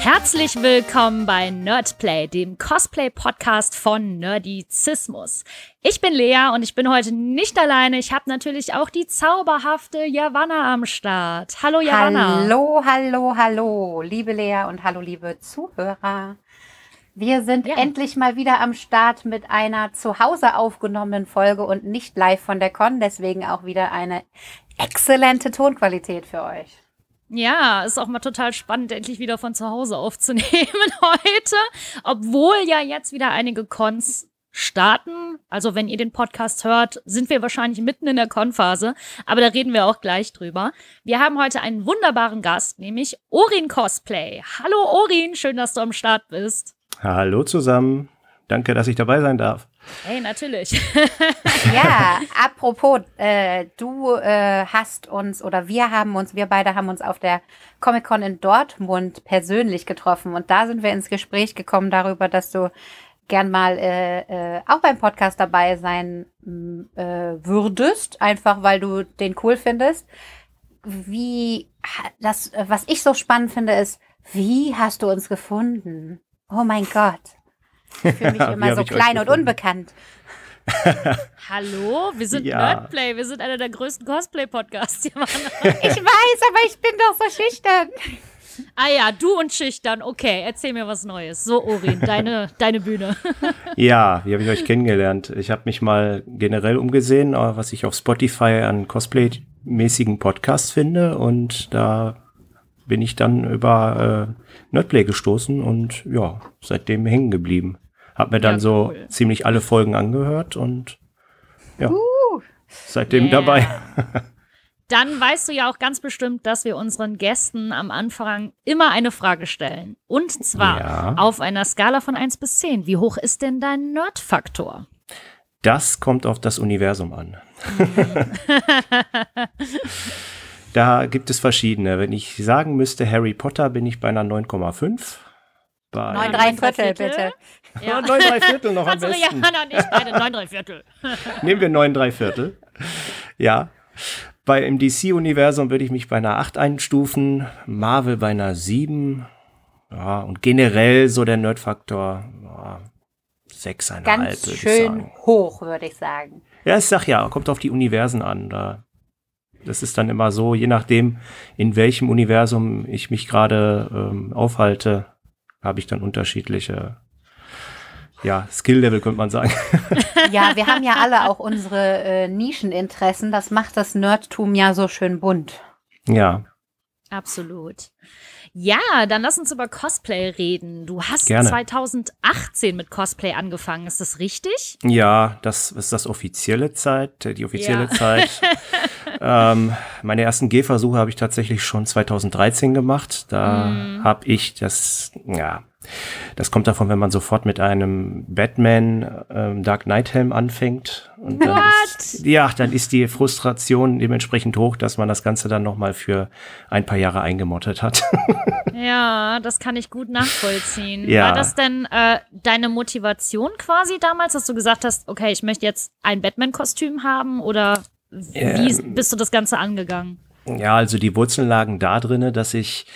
Herzlich willkommen bei Nerdplay, dem Cosplay-Podcast von Nerdizismus. Ich bin Lea und ich bin heute nicht alleine. Ich habe natürlich auch die zauberhafte Javanna am Start. Hallo Javanna. Hallo, hallo, hallo, liebe Lea und hallo, liebe Zuhörer. Wir sind ja. endlich mal wieder am Start mit einer zu Hause aufgenommenen Folge und nicht live von der Con, deswegen auch wieder eine exzellente Tonqualität für euch. Ja, ist auch mal total spannend, endlich wieder von zu Hause aufzunehmen heute, obwohl ja jetzt wieder einige Cons starten. Also wenn ihr den Podcast hört, sind wir wahrscheinlich mitten in der Con-Phase, aber da reden wir auch gleich drüber. Wir haben heute einen wunderbaren Gast, nämlich Orin Cosplay. Hallo Orin, schön, dass du am Start bist. Hallo zusammen. Danke, dass ich dabei sein darf. Hey, natürlich. ja, apropos, äh, du äh, hast uns oder wir haben uns, wir beide haben uns auf der Comic-Con in Dortmund persönlich getroffen und da sind wir ins Gespräch gekommen darüber, dass du gern mal äh, äh auch beim Podcast dabei sein mm, äh, würdest, einfach weil du den cool findest. Wie das, was ich so spannend finde, ist, wie hast du uns gefunden? Oh mein Gott. Ich fühle mich immer so klein und unbekannt. Hallo, wir sind ja. Nerdplay, wir sind einer der größten Cosplay-Podcasts hier. Mann. ich weiß, aber ich bin doch so schüchtern. Ah ja, du und schüchtern. Okay, erzähl mir was Neues. So, Orin, deine, deine Bühne. ja, wie habe ich euch kennengelernt? Ich habe mich mal generell umgesehen, äh, was ich auf Spotify an Cosplay-mäßigen Podcasts finde. Und da bin ich dann über äh, Nerdplay gestoßen und ja, seitdem hängen geblieben. Hab mir dann ja, so ziemlich alle Folgen angehört und ja, uh, seitdem yeah. dabei. dann weißt du ja auch ganz bestimmt, dass wir unseren Gästen am Anfang immer eine Frage stellen. Und zwar ja. auf einer Skala von 1 bis 10. Wie hoch ist denn dein Nerdfaktor? Das kommt auf das Universum an. Da gibt es verschiedene. Wenn ich sagen müsste, Harry Potter, bin ich bei einer 9,5. Bei 9, 3 Viertel, bitte. Ja. 9, 3 Viertel noch am besten. Johanna und ich beide 9, 3 Viertel. Nehmen wir 9, 3 Viertel. Ja. Bei, Im DC-Universum würde ich mich bei einer 8 einstufen, Marvel bei einer 7. Ja, und generell so der Nerdfaktor faktor ja, 6,5. Ganz halb, schön würd hoch, würde ich sagen. Ja, ich sag ja, kommt auf die Universen an. Da das ist dann immer so, je nachdem, in welchem Universum ich mich gerade ähm, aufhalte, habe ich dann unterschiedliche ja, Skill-Level könnte man sagen. Ja, wir haben ja alle auch unsere äh, Nischeninteressen. Das macht das Nerdtum ja so schön bunt. Ja. Absolut. Ja, dann lass uns über Cosplay reden. Du hast Gerne. 2018 mit Cosplay angefangen, ist das richtig? Ja, das ist das offizielle Zeit, äh, die offizielle ja. Zeit. Ähm, meine ersten Gehversuche habe ich tatsächlich schon 2013 gemacht. Da mhm. habe ich das, ja, das kommt davon, wenn man sofort mit einem Batman ähm, Dark Knight Helm anfängt. Und dann ist, ja, dann ist die Frustration dementsprechend hoch, dass man das Ganze dann nochmal für ein paar Jahre eingemottet hat. ja, das kann ich gut nachvollziehen. Ja. War das denn äh, deine Motivation quasi damals, dass du gesagt hast, okay, ich möchte jetzt ein Batman-Kostüm haben oder wie ähm, bist du das Ganze angegangen? Ja, also die Wurzeln lagen da drinne, dass ich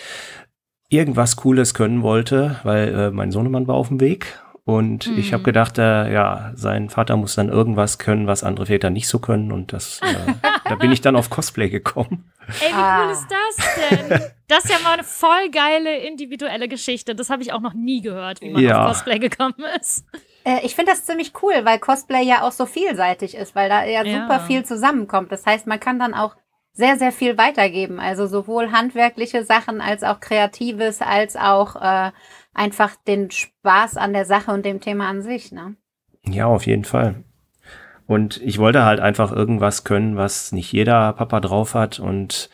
irgendwas Cooles können wollte, weil äh, mein Sohnemann war auf dem Weg und hm. ich habe mhm. gedacht, äh, ja, sein Vater muss dann irgendwas können, was andere Väter nicht so können. Und das, äh, da bin ich dann auf Cosplay gekommen. Ey, wie ah. cool ist das denn? Das ist ja mal eine voll geile individuelle Geschichte. Das habe ich auch noch nie gehört, wie man ja. auf Cosplay gekommen ist. Äh, ich finde das ziemlich cool, weil Cosplay ja auch so vielseitig ist, weil da ja, ja super viel zusammenkommt. Das heißt, man kann dann auch sehr, sehr viel weitergeben. Also sowohl handwerkliche Sachen als auch Kreatives, als auch äh, einfach den Spaß an der Sache und dem Thema an sich. Ne? Ja, auf jeden Fall. Und ich wollte halt einfach irgendwas können, was nicht jeder Papa drauf hat und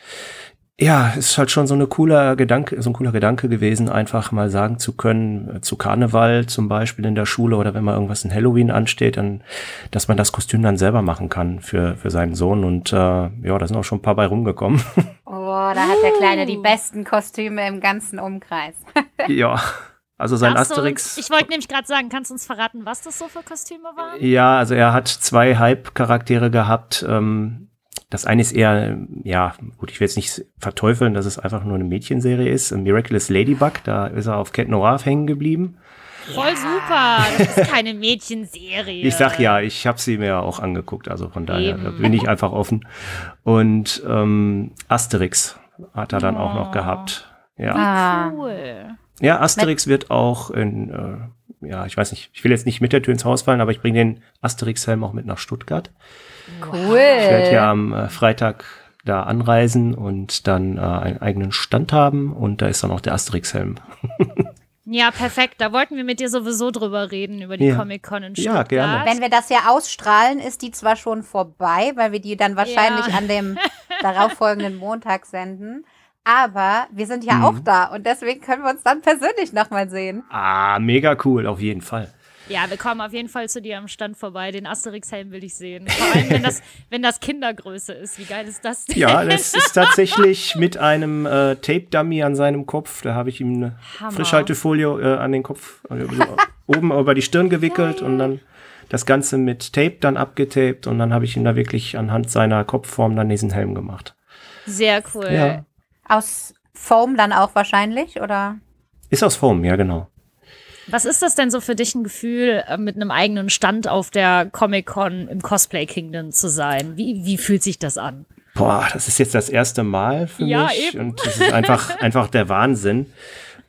ja, ist halt schon so eine cooler Gedanke, so ein cooler Gedanke gewesen, einfach mal sagen zu können, äh, zu Karneval zum Beispiel in der Schule oder wenn mal irgendwas in Halloween ansteht, dann, dass man das Kostüm dann selber machen kann für, für seinen Sohn. Und äh, ja, da sind auch schon ein paar bei rumgekommen. Oh, da hat der Kleine die oh. besten Kostüme im ganzen Umkreis. ja. Also sein kannst Asterix. Uns, ich wollte nämlich gerade sagen, kannst du uns verraten, was das so für Kostüme waren? Ja, also er hat zwei Hype-Charaktere gehabt. Ähm, das eine ist eher, ja, gut, ich will jetzt nicht verteufeln, dass es einfach nur eine Mädchenserie ist. Miraculous Ladybug, da ist er auf Cat Noir hängen geblieben. Voll super, das ist keine Mädchenserie. ich sag ja, ich habe sie mir auch angeguckt, also von daher da bin ich einfach offen. Und ähm, Asterix hat er dann oh. auch noch oh. gehabt. Ja. Ah. Cool. Ja, Asterix wird auch in, äh, ja, ich weiß nicht, ich will jetzt nicht mit der Tür ins Haus fallen, aber ich bringe den Asterix-Helm auch mit nach Stuttgart. Cool. Ich werde ja am äh, Freitag da anreisen und dann äh, einen eigenen Stand haben und da ist dann auch der Asterix-Helm. ja, perfekt. Da wollten wir mit dir sowieso drüber reden, über die ja. Comic-Con in Stuttgart. Ja, gerne. Wenn wir das ja ausstrahlen, ist die zwar schon vorbei, weil wir die dann wahrscheinlich ja. an dem darauffolgenden Montag senden. Aber wir sind ja mhm. auch da und deswegen können wir uns dann persönlich nochmal sehen. Ah, mega cool, auf jeden Fall. Ja, wir kommen auf jeden Fall zu dir am Stand vorbei. Den Asterix-Helm will ich sehen. Vor allem, wenn das, wenn das Kindergröße ist. Wie geil ist das denn? Ja, das ist tatsächlich mit einem äh, Tape-Dummy an seinem Kopf. Da habe ich ihm eine Hammer. Frischhaltefolie äh, an den Kopf, äh, oben über die Stirn gewickelt ja, und dann das Ganze mit Tape dann abgetaped und dann habe ich ihm da wirklich anhand seiner Kopfform dann diesen Helm gemacht. Sehr cool. Ja. Aus Foam dann auch wahrscheinlich, oder? Ist aus Foam, ja, genau. Was ist das denn so für dich ein Gefühl, äh, mit einem eigenen Stand auf der Comic-Con im Cosplay Kingdom zu sein? Wie, wie fühlt sich das an? Boah, das ist jetzt das erste Mal für ja, mich eben. und das ist einfach, einfach der Wahnsinn.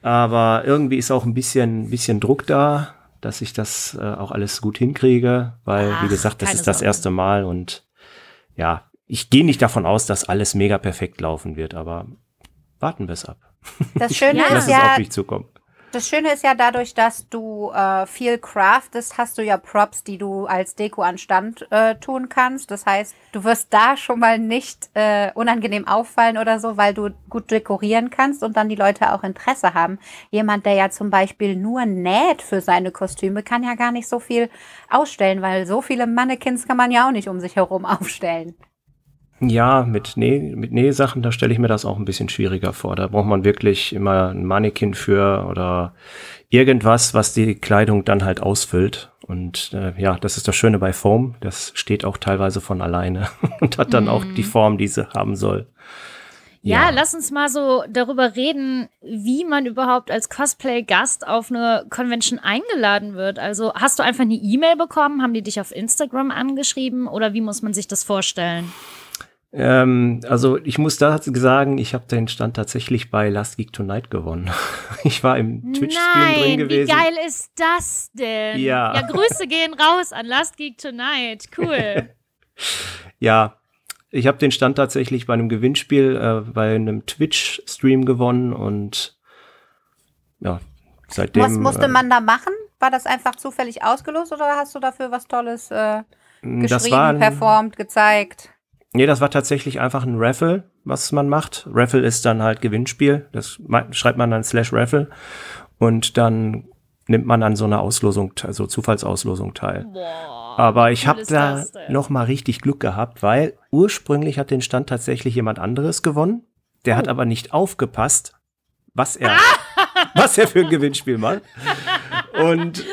Aber irgendwie ist auch ein bisschen, bisschen Druck da, dass ich das äh, auch alles gut hinkriege, weil, Ach, wie gesagt, das ist Sorgen. das erste Mal und ja, ich gehe nicht davon aus, dass alles mega perfekt laufen wird, aber warten wir es ab. Das Schöne ja. ist ja, das Schöne ist ja dadurch, dass du äh, viel craftest, hast du ja Props, die du als Deko an Stand äh, tun kannst. Das heißt, du wirst da schon mal nicht äh, unangenehm auffallen oder so, weil du gut dekorieren kannst und dann die Leute auch Interesse haben. Jemand, der ja zum Beispiel nur näht für seine Kostüme, kann ja gar nicht so viel ausstellen, weil so viele Mannequins kann man ja auch nicht um sich herum aufstellen. Ja, mit, Näh, mit Nähsachen, da stelle ich mir das auch ein bisschen schwieriger vor. Da braucht man wirklich immer ein Mannequin für oder irgendwas, was die Kleidung dann halt ausfüllt. Und äh, ja, das ist das Schöne bei Foam. Das steht auch teilweise von alleine und hat dann mm. auch die mhm. Form, die sie haben soll. Ja, ja, lass uns mal so darüber reden, wie man überhaupt als Cosplay-Gast auf eine Convention eingeladen wird. Also hast du einfach eine E-Mail bekommen? Haben die dich auf Instagram angeschrieben? Oder wie muss man sich das vorstellen? Ähm, also ich muss da sagen, ich habe den Stand tatsächlich bei Last Geek Tonight gewonnen. Ich war im Twitch-Stream drin gewesen. Wie geil ist das denn? Ja. ja, Grüße gehen raus an Last Geek Tonight. Cool. ja, ich habe den Stand tatsächlich bei einem Gewinnspiel, äh, bei einem Twitch-Stream gewonnen und ja, seitdem. Was musste äh, man da machen? War das einfach zufällig ausgelost oder hast du dafür was Tolles äh, geschrieben, ein, performt, gezeigt? Nee, das war tatsächlich einfach ein Raffle, was man macht. Raffle ist dann halt Gewinnspiel. Das schreibt man dann slash Raffle. Und dann nimmt man an so einer Auslosung, also Zufallsauslosung teil. Boah, Aber ich habe da nochmal richtig Glück gehabt, weil ursprünglich hat den Stand tatsächlich jemand anderes gewonnen. Der oh. hat aber nicht aufgepasst, was er ah! was er für ein Gewinnspiel macht. Und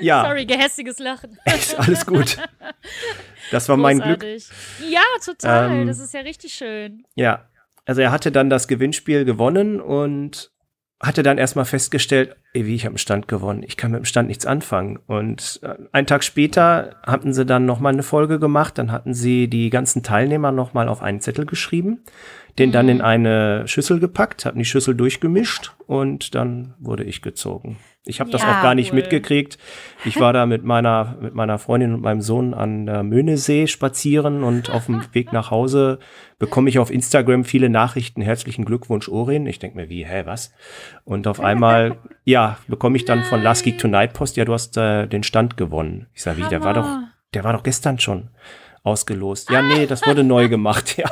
ja. Sorry, gehässiges Lachen. Echt, alles gut. Das war Großartig. mein Glück. Ja, total. Ähm, das ist ja richtig schön. Ja. Also er hatte dann das Gewinnspiel gewonnen und hatte dann erstmal festgestellt, ey, wie ich habe einen Stand gewonnen. Ich kann mit dem Stand nichts anfangen. Und äh, einen Tag später hatten sie dann nochmal eine Folge gemacht. Dann hatten sie die ganzen Teilnehmer nochmal auf einen Zettel geschrieben den dann in mhm. eine Schüssel gepackt, hatten die Schüssel durchgemischt und dann wurde ich gezogen. Ich habe das ja, auch gar nicht cool. mitgekriegt. Ich war da mit meiner, mit meiner Freundin und meinem Sohn an der Möhnesee spazieren und auf dem Weg nach Hause bekomme ich auf Instagram viele Nachrichten. Herzlichen Glückwunsch, Orin. Ich denke mir, wie, hä, was? Und auf einmal, ja, bekomme ich dann Nein. von Last Geek Tonight Post, ja, du hast äh, den Stand gewonnen. Ich sage, wie, der war doch, der war doch gestern schon ausgelost. Ja, nee, das wurde neu gemacht, ja.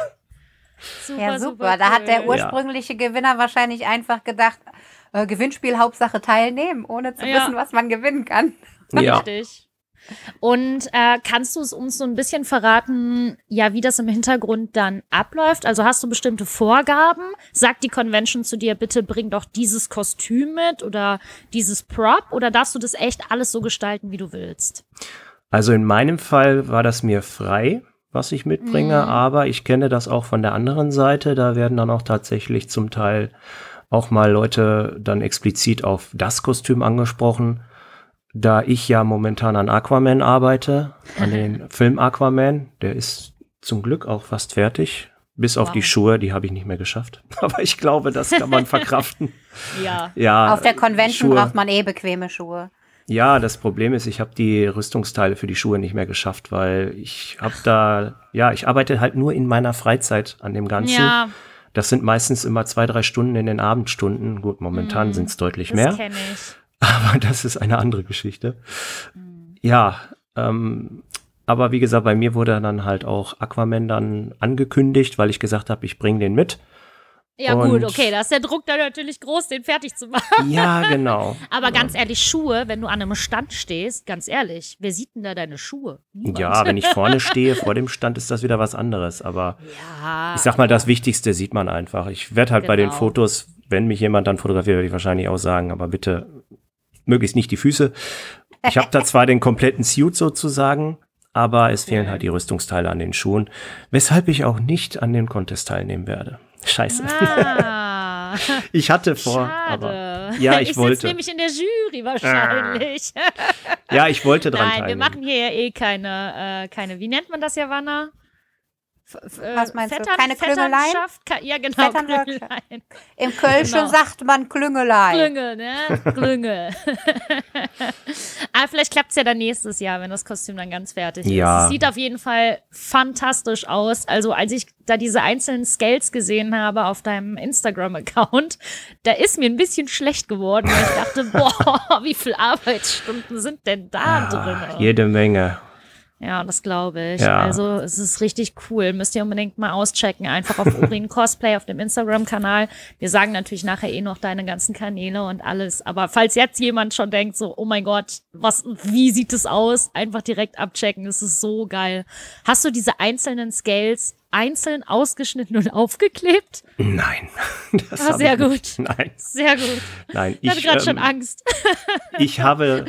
Super, ja, super. super. Da hat der ursprüngliche ja. Gewinner wahrscheinlich einfach gedacht, äh, Gewinnspiel Hauptsache teilnehmen, ohne zu ja. wissen, was man gewinnen kann. Ja. Richtig. Und äh, kannst du es uns so ein bisschen verraten, ja, wie das im Hintergrund dann abläuft? Also hast du bestimmte Vorgaben? Sagt die Convention zu dir, bitte bring doch dieses Kostüm mit oder dieses Prop? Oder darfst du das echt alles so gestalten, wie du willst? Also in meinem Fall war das mir frei was ich mitbringe, mhm. aber ich kenne das auch von der anderen Seite. Da werden dann auch tatsächlich zum Teil auch mal Leute dann explizit auf das Kostüm angesprochen. Da ich ja momentan an Aquaman arbeite, an den Film Aquaman, der ist zum Glück auch fast fertig. Bis wow. auf die Schuhe, die habe ich nicht mehr geschafft. Aber ich glaube, das kann man verkraften. ja. ja. Auf der Convention Schuhe. braucht man eh bequeme Schuhe. Ja, das Problem ist, ich habe die Rüstungsteile für die Schuhe nicht mehr geschafft, weil ich habe da, ja, ich arbeite halt nur in meiner Freizeit an dem Ganzen. Ja. Das sind meistens immer zwei, drei Stunden in den Abendstunden. Gut, momentan mm, sind es deutlich das mehr. Kenn ich. Aber das ist eine andere Geschichte. Mm. Ja, ähm, aber wie gesagt, bei mir wurde dann halt auch Aquaman dann angekündigt, weil ich gesagt habe, ich bringe den mit. Ja, und gut, okay, da ist der Druck dann natürlich groß, den fertig zu machen. Ja, genau. Aber ja. ganz ehrlich, Schuhe, wenn du an einem Stand stehst, ganz ehrlich, wer sieht denn da deine Schuhe? Niemand. Ja, wenn ich vorne stehe, vor dem Stand, ist das wieder was anderes. Aber ja, ich sag mal, das Wichtigste sieht man einfach. Ich werde halt genau. bei den genau. Fotos, wenn mich jemand dann fotografiert, werde ich wahrscheinlich auch sagen, aber bitte möglichst nicht die Füße. Ich habe da zwar den kompletten Suit sozusagen, aber es fehlen halt die Rüstungsteile an den Schuhen, weshalb ich auch nicht an dem Contest teilnehmen werde. Scheiße. Ah, ich hatte vor, schade. aber ja, ich, ich wollte. Ich nämlich in der Jury ah. wahrscheinlich. Ja, ich wollte dran Nein, teilnehmen. wir machen hier ja eh keine, äh, keine, wie nennt man das, Javanna? Äh, Was meinst Vettern, du? Keine Klüngelein? Ja, genau. Klüngeleien. Im Kölschen genau. sagt man Klüngelein. Klüngel, ne? Klüngel. Aber ah, vielleicht klappt es ja dann nächstes Jahr, wenn das Kostüm dann ganz fertig ja. ist. Es sieht auf jeden Fall fantastisch aus. Also, als ich da diese einzelnen Scales gesehen habe auf deinem Instagram-Account, da ist mir ein bisschen schlecht geworden, ich dachte, boah, wie viele Arbeitsstunden sind denn da ah, drin? Jede Menge. Ja, das glaube ich. Ja. Also es ist richtig cool. Müsst ihr unbedingt mal auschecken. Einfach auf Urin Cosplay auf dem Instagram-Kanal. Wir sagen natürlich nachher eh noch deine ganzen Kanäle und alles. Aber falls jetzt jemand schon denkt, so, oh mein Gott, was, wie sieht es aus? Einfach direkt abchecken. Es ist so geil. Hast du diese einzelnen Scales einzeln ausgeschnitten und aufgeklebt? Nein. Das ah, sehr gut. Nein. Sehr gut. Nein, ich, ich hatte gerade ähm, schon Angst. ich habe.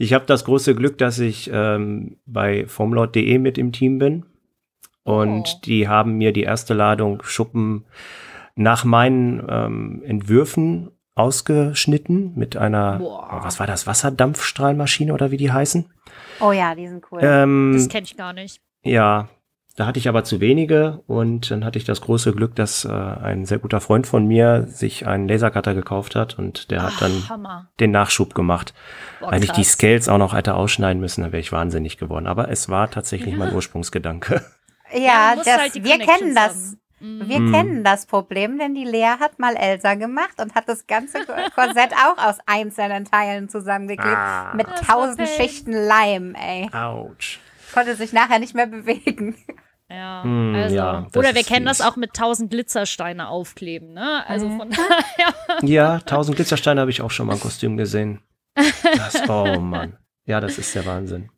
Ich habe das große Glück, dass ich ähm, bei formlord.de mit im Team bin. Und oh. die haben mir die erste Ladung Schuppen nach meinen ähm, Entwürfen ausgeschnitten mit einer, Boah. Oh, was war das, Wasserdampfstrahlmaschine oder wie die heißen? Oh ja, die sind cool. Ähm, das kenne ich gar nicht. Ja, da hatte ich aber zu wenige und dann hatte ich das große Glück, dass äh, ein sehr guter Freund von mir sich einen Lasercutter gekauft hat und der Ach, hat dann Hammer. den Nachschub gemacht. Boah, Weil ich die Scales auch noch hätte ausschneiden müssen, dann wäre ich wahnsinnig geworden. Aber es war tatsächlich ja. mein Ursprungsgedanke. Ja, ja das, halt wir kennen das. Haben. Mhm. Wir mhm. kennen das Problem, denn die Lea hat mal Elsa gemacht und hat das ganze Korsett auch aus einzelnen Teilen zusammengeklebt ah, mit tausend Schichten Leim, ey. Autsch. Konnte sich nachher nicht mehr bewegen. Ja, mm, also. Ja, oder wir kennen fies. das auch mit 1000 Glitzersteine aufkleben, ne? Also von daher. ja, 1000 Glitzersteine habe ich auch schon mal im Kostüm gesehen. Das, oh Mann. Ja, das ist der Wahnsinn.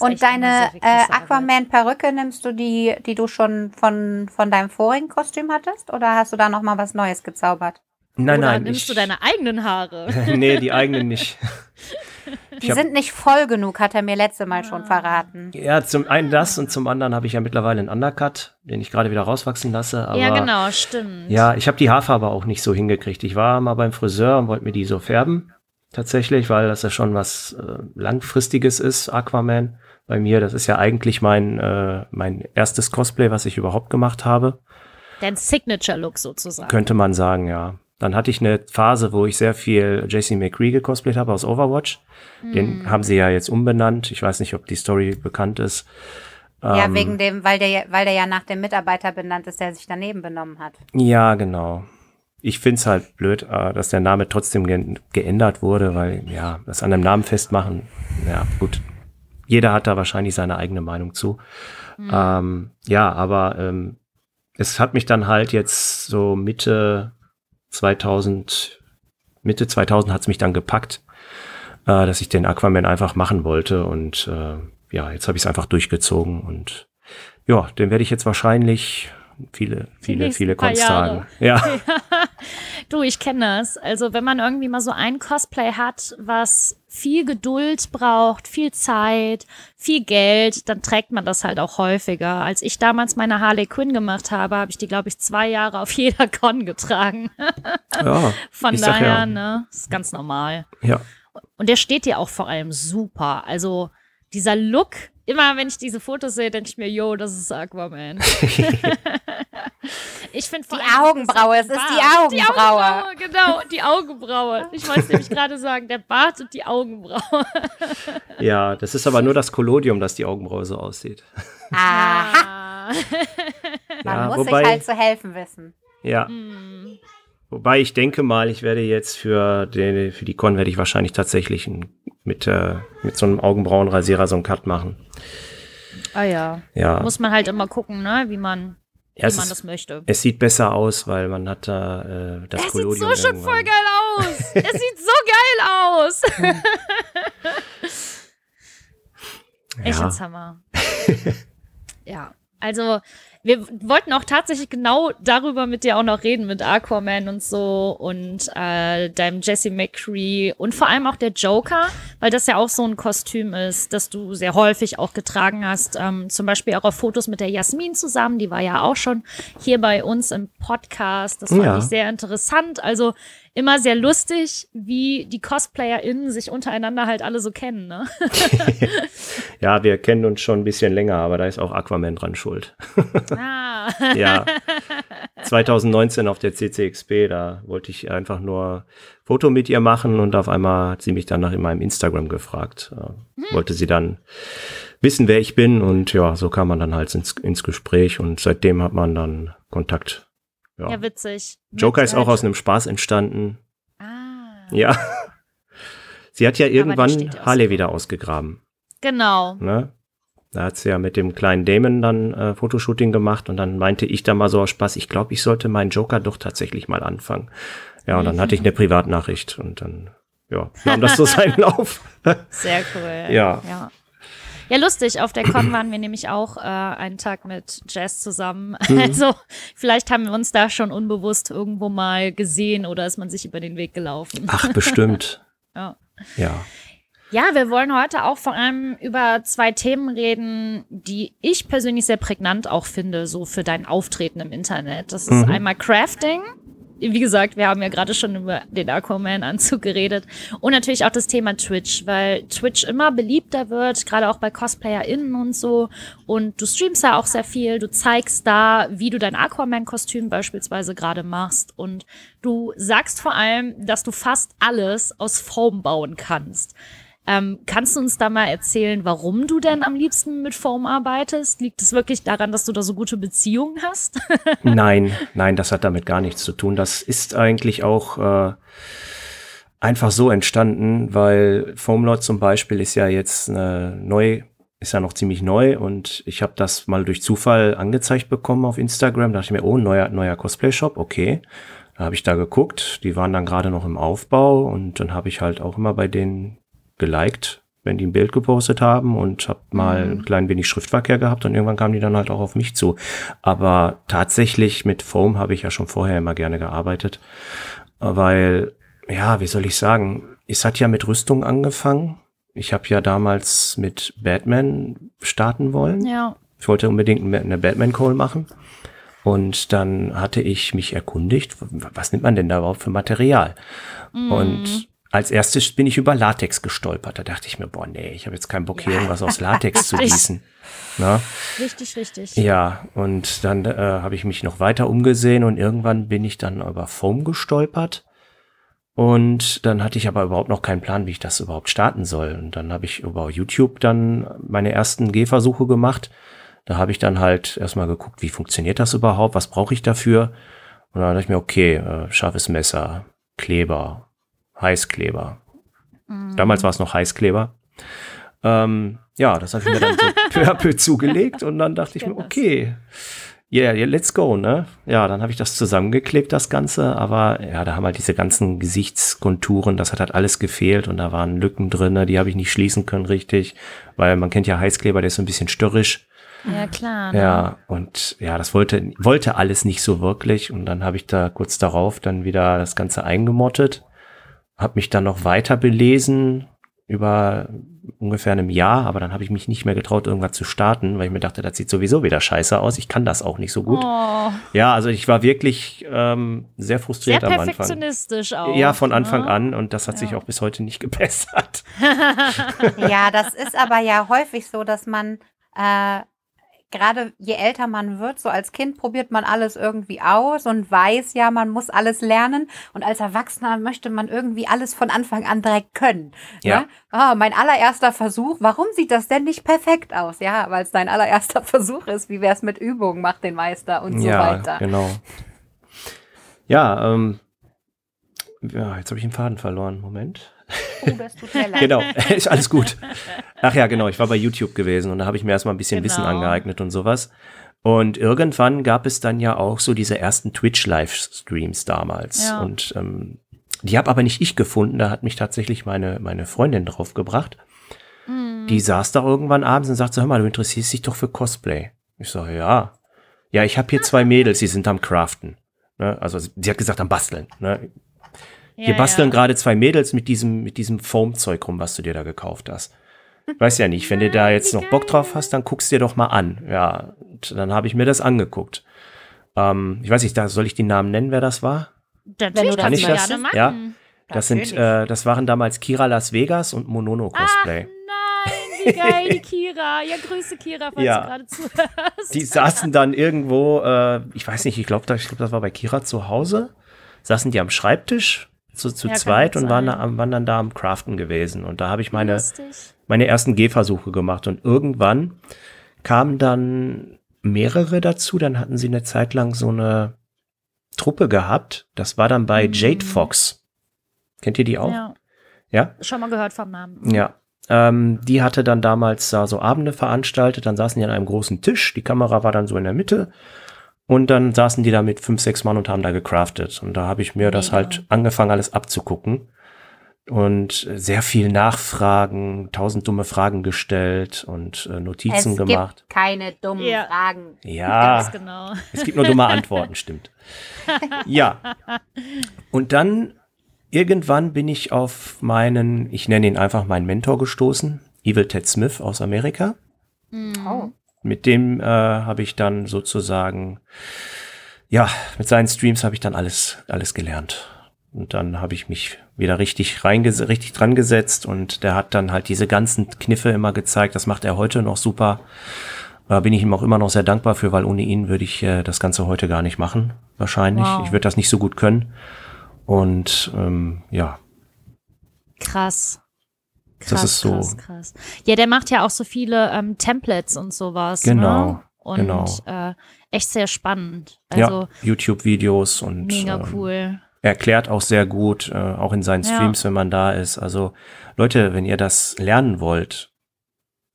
Und deine äh, ne? Aquaman-Perücke nimmst du die, die du schon von, von deinem vorigen Kostüm hattest? Oder hast du da nochmal was Neues gezaubert? Nein, oder nein. Nimmst ich, du deine eigenen Haare? nee, die eigenen nicht. Die hab, sind nicht voll genug, hat er mir letzte Mal schon ah. verraten. Ja, zum einen das und zum anderen habe ich ja mittlerweile einen Undercut, den ich gerade wieder rauswachsen lasse. Aber, ja, genau, stimmt. Ja, ich habe die Haarfarbe auch nicht so hingekriegt. Ich war mal beim Friseur und wollte mir die so färben, tatsächlich, weil das ja schon was äh, Langfristiges ist, Aquaman. Bei mir, das ist ja eigentlich mein, äh, mein erstes Cosplay, was ich überhaupt gemacht habe. Dein Signature-Look sozusagen. Könnte man sagen, ja. Dann hatte ich eine Phase, wo ich sehr viel JC McCree gekosplayt habe aus Overwatch. Mhm. Den hm. haben sie ja jetzt umbenannt. Ich weiß nicht, ob die Story bekannt ist. Ja, ähm, wegen dem, weil der, weil der ja nach dem Mitarbeiter benannt ist, der sich daneben benommen hat. Ja, genau. Ich finde es halt blöd, äh, dass der Name trotzdem geändert wurde, weil ja, das an einem Namen festmachen, ja, gut. Jeder hat da wahrscheinlich seine eigene Meinung zu. Mhm. Ähm, ja, aber ähm, es hat mich dann halt jetzt so Mitte 2000, Mitte 2000 hat es mich dann gepackt, äh, dass ich den Aquaman einfach machen wollte. Und äh, ja, jetzt habe ich es einfach durchgezogen. Und ja, den werde ich jetzt wahrscheinlich viele, viele, viele Konstagen. Ja. du, ich kenne das. Also wenn man irgendwie mal so ein Cosplay hat, was viel Geduld braucht, viel Zeit, viel Geld, dann trägt man das halt auch häufiger. Als ich damals meine Harley Quinn gemacht habe, habe ich die, glaube ich, zwei Jahre auf jeder Con getragen. ja, Von daher, ja. ne, ist ganz normal. Ja. Und der steht dir auch vor allem super. Also dieser Look, immer wenn ich diese Fotos sehe, denke ich mir, yo, das ist Aquaman. ich finde die Augenbraue, es ist die Augenbraue. Die Augenbraue, genau, die Augenbraue. Ich wollte nämlich gerade sagen, der Bart und die Augenbraue. ja, das ist aber nur das Kolodium, dass die Augenbraue so aussieht. Aha. Man ja, muss wobei, sich halt zu helfen wissen. Ja. Mm. Wobei ich denke mal, ich werde jetzt für, den, für die Con werde ich wahrscheinlich tatsächlich mit, äh, mit so einem Augenbrauenrasierer so einen Cut machen. Ah ja. ja. Muss man halt immer gucken, ne? wie man, ja, wie man das möchte. Es sieht besser aus, weil man hat da äh, das Es Kolodium sieht so schon voll geil aus. es sieht so geil aus. Echt ja. Hammer. ja, also wir wollten auch tatsächlich genau darüber mit dir auch noch reden, mit Aquaman und so und äh, deinem Jesse McCree und vor allem auch der Joker, weil das ja auch so ein Kostüm ist, das du sehr häufig auch getragen hast. Ähm, zum Beispiel auch auf Fotos mit der Jasmin zusammen, die war ja auch schon hier bei uns im Podcast. Das oh fand ja. ich sehr interessant. Also immer sehr lustig, wie die CosplayerInnen sich untereinander halt alle so kennen. Ne? ja, wir kennen uns schon ein bisschen länger, aber da ist auch Aquaman dran schuld. Ah. ja. 2019 auf der CCXP, da wollte ich einfach nur Foto mit ihr machen und auf einmal hat sie mich dann nach in meinem Instagram gefragt. Hm. Wollte sie dann wissen, wer ich bin und ja, so kam man dann halt ins, ins Gespräch und seitdem hat man dann Kontakt. Ja, ja witzig. Joker witzig. ist auch äh, aus einem Spaß entstanden. Ah. Ja. Sie hat ja irgendwann Harley wieder ausgegraben. Genau. Ne? Da hat sie ja mit dem kleinen Damon dann äh, Fotoshooting gemacht und dann meinte ich da mal so aus Spaß, ich glaube, ich sollte meinen Joker doch tatsächlich mal anfangen. Ja, und dann hatte ich eine Privatnachricht und dann, ja, nahm das so seinen Lauf. Sehr cool. ja. ja. Ja, lustig. Auf der Con waren wir nämlich auch äh, einen Tag mit Jazz zusammen. Mhm. Also vielleicht haben wir uns da schon unbewusst irgendwo mal gesehen oder ist man sich über den Weg gelaufen. Ach, bestimmt. ja. Ja. Ja, wir wollen heute auch vor allem über zwei Themen reden, die ich persönlich sehr prägnant auch finde, so für dein Auftreten im Internet. Das mhm. ist einmal Crafting. Wie gesagt, wir haben ja gerade schon über den Aquaman-Anzug geredet. Und natürlich auch das Thema Twitch, weil Twitch immer beliebter wird, gerade auch bei CosplayerInnen und so. Und du streamst da auch sehr viel, du zeigst da, wie du dein Aquaman-Kostüm beispielsweise gerade machst. Und du sagst vor allem, dass du fast alles aus Foam bauen kannst. Ähm, kannst du uns da mal erzählen, warum du denn am liebsten mit Foam arbeitest? Liegt es wirklich daran, dass du da so gute Beziehungen hast? nein, nein, das hat damit gar nichts zu tun. Das ist eigentlich auch äh, einfach so entstanden, weil Foamlord zum Beispiel ist ja jetzt äh, neu ist ja noch ziemlich neu und ich habe das mal durch Zufall angezeigt bekommen auf Instagram. Da dachte ich mir, oh, neuer, neuer Cosplay-Shop, okay. Da habe ich da geguckt, die waren dann gerade noch im Aufbau und dann habe ich halt auch immer bei denen geliked, wenn die ein Bild gepostet haben und habe mal mhm. ein klein wenig Schriftverkehr gehabt und irgendwann kamen die dann halt auch auf mich zu. Aber tatsächlich mit Foam habe ich ja schon vorher immer gerne gearbeitet, weil, ja, wie soll ich sagen, es hat ja mit Rüstung angefangen. Ich habe ja damals mit Batman starten wollen. Ja. Ich wollte unbedingt eine Batman-Call machen. Und dann hatte ich mich erkundigt, was nimmt man denn da überhaupt für Material? Mm. Und als erstes bin ich über Latex gestolpert. Da dachte ich mir, boah, nee, ich habe jetzt keinen Bock, hier ja. irgendwas aus Latex zu gießen. Na? Ne? Richtig, richtig. Ja, und dann äh, habe ich mich noch weiter umgesehen und irgendwann bin ich dann über Foam gestolpert. Und dann hatte ich aber überhaupt noch keinen Plan, wie ich das überhaupt starten soll. Und dann habe ich über YouTube dann meine ersten Gehversuche gemacht. Da habe ich dann halt erstmal geguckt, wie funktioniert das überhaupt, was brauche ich dafür. Und dann dachte ich mir, okay, äh, scharfes Messer, Kleber, Heißkleber. Mhm. Damals war es noch Heißkleber. Ähm, ja, das habe ich mir dann so peu zugelegt und dann dachte ich, ich mir, genau. okay, yeah, yeah, let's go, ne? Ja, dann habe ich das zusammengeklebt, das Ganze, aber ja, da haben halt diese ganzen Gesichtskonturen, das hat halt alles gefehlt und da waren Lücken drin, die habe ich nicht schließen können richtig, weil man kennt ja Heißkleber, der ist so ein bisschen störrisch. Ja, klar. Ne? Ja, und ja, das wollte, wollte alles nicht so wirklich und dann habe ich da kurz darauf dann wieder das Ganze eingemottet habe mich dann noch weiter belesen über ungefähr einem Jahr, aber dann habe ich mich nicht mehr getraut, irgendwas zu starten, weil ich mir dachte, das sieht sowieso wieder scheiße aus. Ich kann das auch nicht so gut. Oh. Ja, also ich war wirklich ähm, sehr frustriert sehr am Anfang. perfektionistisch auch. Ja, von Anfang ne? an und das hat ja. sich auch bis heute nicht gebessert. ja, das ist aber ja häufig so, dass man äh, gerade je älter man wird, so als Kind probiert man alles irgendwie aus und weiß ja, man muss alles lernen. Und als Erwachsener möchte man irgendwie alles von Anfang an direkt können. Ne? Ja. Ne? Oh, mein allererster Versuch, warum sieht das denn nicht perfekt aus? Ja, weil es dein allererster Versuch ist. Wie wäre es mit Übung, macht den Meister und so weiter. Genau. Ja, ähm, ja, jetzt habe ich den Faden verloren. Moment. Oh, das tut leid. genau, ist alles gut. Ach ja, genau, ich war bei YouTube gewesen und da habe ich mir erstmal ein bisschen genau. Wissen angeeignet und sowas. Und irgendwann gab es dann ja auch so diese ersten Twitch-Livestreams damals. Ja. Und ähm, die habe aber nicht ich gefunden, da hat mich tatsächlich meine, meine Freundin draufgebracht. Mhm. Die saß da irgendwann abends und sagte, hör mal, du interessierst dich doch für Cosplay. Ich sage, ja. Ja, ich habe hier zwei Mädels, die sind am Craften. Ne? Also sie hat gesagt, am Basteln. Ne? Ja, basteln ja. gerade zwei Mädels mit diesem, mit diesem Foam-Zeug rum, was du dir da gekauft hast. Weiß ja nicht, wenn du da jetzt noch Bock drauf hast, dann guckst dir doch mal an. Ja, und dann habe ich mir das angeguckt. Ähm, ich weiß nicht, da soll ich den Namen nennen, wer das war? Natürlich kann ich das. Machen. Ja, das sind, äh, das waren damals Kira Las Vegas und Monono Cosplay. Ah, nein, wie geil, Kira. Ja, Grüße Kira, falls ja. du gerade zuhörst. Die saßen dann irgendwo, äh, ich weiß nicht, ich glaube, das, glaub, das war bei Kira zu Hause. Saßen die am Schreibtisch zu, zu ja, zweit und waren, da, waren, dann da am Craften gewesen. Und da habe ich meine, meine ersten Gehversuche gemacht. Und irgendwann kamen dann mehrere dazu. Dann hatten sie eine Zeit lang so eine Truppe gehabt. Das war dann bei mhm. Jade Fox. Kennt ihr die auch? Ja. ja? Schon mal gehört vom Namen. Mhm. Ja. Ähm, die hatte dann damals da so Abende veranstaltet. Dann saßen die an einem großen Tisch. Die Kamera war dann so in der Mitte. Und dann saßen die da mit fünf, sechs Mann und haben da gecraftet. Und da habe ich mir das ja. halt angefangen, alles abzugucken. Und sehr viel Nachfragen, tausend dumme Fragen gestellt und äh, Notizen es gemacht. Es gibt keine dummen ja. Fragen. Ja, Ganz genau. es gibt nur dumme Antworten, stimmt. Ja. Und dann irgendwann bin ich auf meinen, ich nenne ihn einfach meinen Mentor gestoßen, Evil Ted Smith aus Amerika. Hm. Oh mit dem äh, habe ich dann sozusagen, ja, mit seinen Streams habe ich dann alles, alles gelernt. Und dann habe ich mich wieder richtig, reinges richtig dran gesetzt und der hat dann halt diese ganzen Kniffe immer gezeigt. Das macht er heute noch super. Da bin ich ihm auch immer noch sehr dankbar für, weil ohne ihn würde ich äh, das Ganze heute gar nicht machen, wahrscheinlich. Wow. Ich würde das nicht so gut können. Und ähm, ja. Krass. Krass, das ist so. Krass, krass. Ja, der macht ja auch so viele ähm, Templates und sowas. Ne? Genau. Ne? Und genau. Äh, echt sehr spannend. Also, ja, YouTube-Videos und mega ähm, cool. erklärt auch sehr gut, äh, auch in seinen Streams, ja. wenn man da ist. Also Leute, wenn ihr das lernen wollt,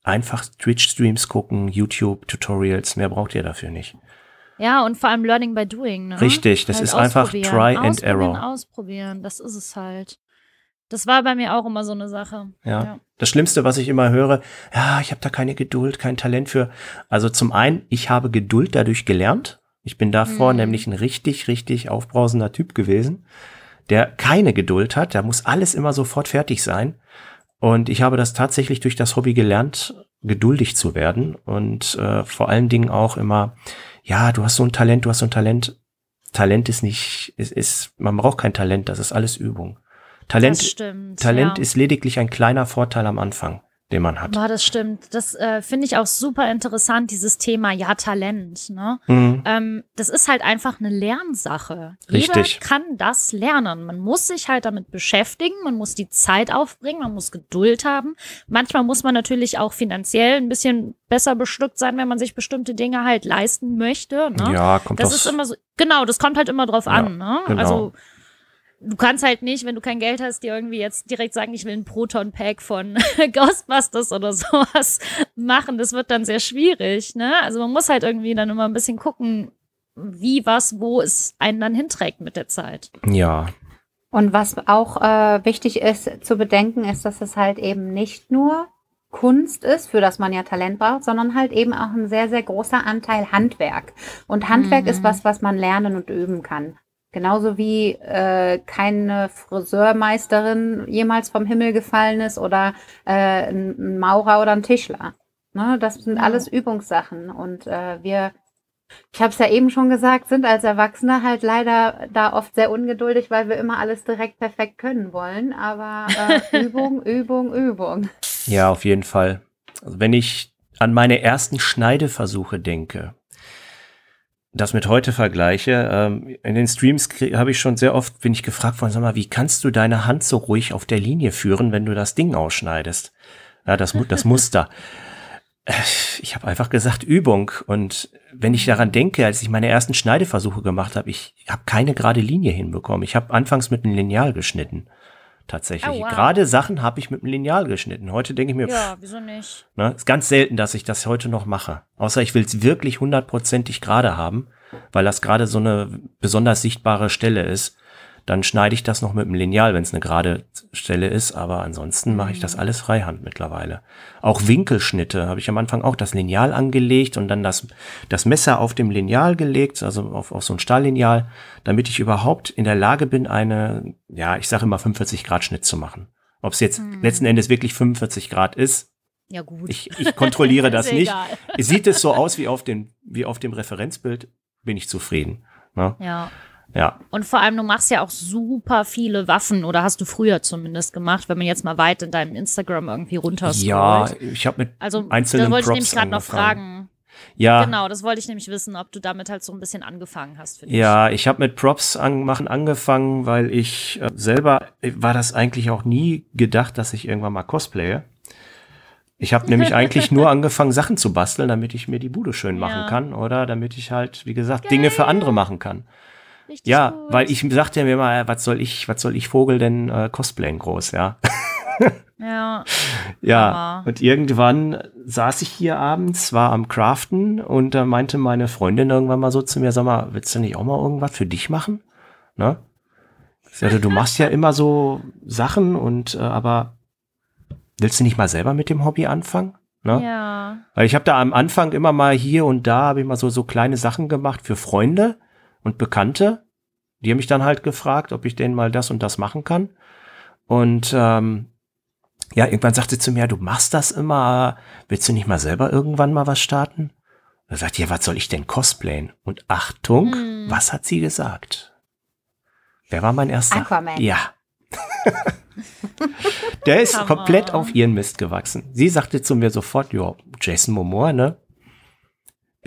einfach Twitch-Streams gucken, YouTube-Tutorials, mehr braucht ihr dafür nicht. Ja, und vor allem Learning by Doing. Ne? Richtig, das halt ist einfach Try and Error. Ausprobieren, ausprobieren, das ist es halt. Das war bei mir auch immer so eine Sache. Ja. ja. Das Schlimmste, was ich immer höre, ja, ich habe da keine Geduld, kein Talent für. Also zum einen, ich habe Geduld dadurch gelernt. Ich bin davor mhm. nämlich ein richtig, richtig aufbrausender Typ gewesen, der keine Geduld hat. Da muss alles immer sofort fertig sein. Und ich habe das tatsächlich durch das Hobby gelernt, geduldig zu werden und äh, vor allen Dingen auch immer, ja, du hast so ein Talent, du hast so ein Talent. Talent ist nicht, ist, ist, man braucht kein Talent, das ist alles Übung. Talent, das stimmt, Talent ja. ist lediglich ein kleiner Vorteil am Anfang, den man hat. Ja, das stimmt. Das äh, finde ich auch super interessant, dieses Thema, ja, Talent. Ne? Mhm. Ähm, das ist halt einfach eine Lernsache. Richtig. Jeder kann das lernen. Man muss sich halt damit beschäftigen, man muss die Zeit aufbringen, man muss Geduld haben. Manchmal muss man natürlich auch finanziell ein bisschen besser bestückt sein, wenn man sich bestimmte Dinge halt leisten möchte. Ne? Ja, kommt Das ist immer so, genau, das kommt halt immer drauf ja, an. Ne? Genau. Also du kannst halt nicht, wenn du kein Geld hast, dir irgendwie jetzt direkt sagen, ich will ein Proton-Pack von Ghostbusters oder sowas machen. Das wird dann sehr schwierig, ne? Also man muss halt irgendwie dann immer ein bisschen gucken, wie, was, wo es einen dann hinträgt mit der Zeit. Ja. Und was auch äh, wichtig ist zu bedenken, ist, dass es halt eben nicht nur Kunst ist, für das man ja Talent braucht, sondern halt eben auch ein sehr, sehr großer Anteil Handwerk. Und Handwerk mhm. ist was, was man lernen und üben kann. Genauso wie äh, keine Friseurmeisterin jemals vom Himmel gefallen ist oder äh, ein Maurer oder ein Tischler. Ne? Das sind ja. alles Übungssachen. Und äh, wir, ich habe es ja eben schon gesagt, sind als Erwachsene halt leider da oft sehr ungeduldig, weil wir immer alles direkt perfekt können wollen. Aber äh, Übung, Übung, Übung. Ja, auf jeden Fall. Also wenn ich an meine ersten Schneideversuche denke, das mit heute vergleiche, ähm, in den Streams habe ich schon sehr oft, bin ich gefragt worden, sag mal, wie kannst du deine Hand so ruhig auf der Linie führen, wenn du das Ding ausschneidest? Ja, das, das Muster. Ich habe einfach gesagt, Übung. Und wenn ich daran denke, als ich meine ersten Schneideversuche gemacht habe, ich habe keine gerade Linie hinbekommen. Ich habe anfangs mit einem Lineal geschnitten tatsächlich. Oh, wow. Gerade Sachen habe ich mit dem Lineal geschnitten. Heute denke ich mir, ja, wieso nicht? Ne, ist ganz selten, dass ich das heute noch mache. Außer ich will es wirklich hundertprozentig gerade haben, weil das gerade so eine besonders sichtbare Stelle ist dann schneide ich das noch mit dem Lineal, wenn es eine gerade Stelle ist, aber ansonsten mache ich das mhm. alles freihand mittlerweile. Auch Winkelschnitte habe ich am Anfang auch das Lineal angelegt und dann das, das Messer auf dem Lineal gelegt, also auf, auf so ein Stahllineal, damit ich überhaupt in der Lage bin, eine, ja, ich sage immer 45 Grad Schnitt zu machen. Ob es jetzt hm. letzten Endes wirklich 45 Grad ist, ja, gut. Ich, ich kontrolliere das nicht. Egal. Sieht es so aus wie auf, den, wie auf dem Referenzbild, bin ich zufrieden. Ne? Ja. Ja. Und vor allem, du machst ja auch super viele Waffen oder hast du früher zumindest gemacht, wenn man jetzt mal weit in deinem Instagram irgendwie runter Ja, ich habe mit also, einzelnen wollte Props ich nämlich gerade noch fragen. Ja. Genau, das wollte ich nämlich wissen, ob du damit halt so ein bisschen angefangen hast. Ja, ich habe mit Props an machen angefangen, weil ich äh, selber äh, war das eigentlich auch nie gedacht, dass ich irgendwann mal cosplaye. Ich habe nämlich eigentlich nur angefangen, Sachen zu basteln, damit ich mir die Bude schön machen ja. kann oder damit ich halt, wie gesagt, Geil. Dinge für andere machen kann. Richtig ja, gut. weil ich sagte mir mal, was soll ich, was soll ich Vogel denn äh, cosplayen groß, ja. ja. Ja. Aber. Und irgendwann saß ich hier abends, war am Craften und da meinte meine Freundin irgendwann mal so zu mir, sag mal, willst du nicht auch mal irgendwas für dich machen? Ne? Ich sagte, du machst ja immer so Sachen und äh, aber willst du nicht mal selber mit dem Hobby anfangen? Ne? Ja. Weil ich habe da am Anfang immer mal hier und da habe ich mal so so kleine Sachen gemacht für Freunde und Bekannte, die haben mich dann halt gefragt, ob ich denen mal das und das machen kann. Und ähm, ja, irgendwann sagte sie zu mir, du machst das immer, willst du nicht mal selber irgendwann mal was starten? Und dann sagt sie, ja, was soll ich denn cosplayen? Und Achtung, hm. was hat sie gesagt? Wer war mein erster? Aquaman. Ja. Der ist Come komplett on. auf ihren Mist gewachsen. Sie sagte zu mir sofort, ja, Jason Momoa, ne?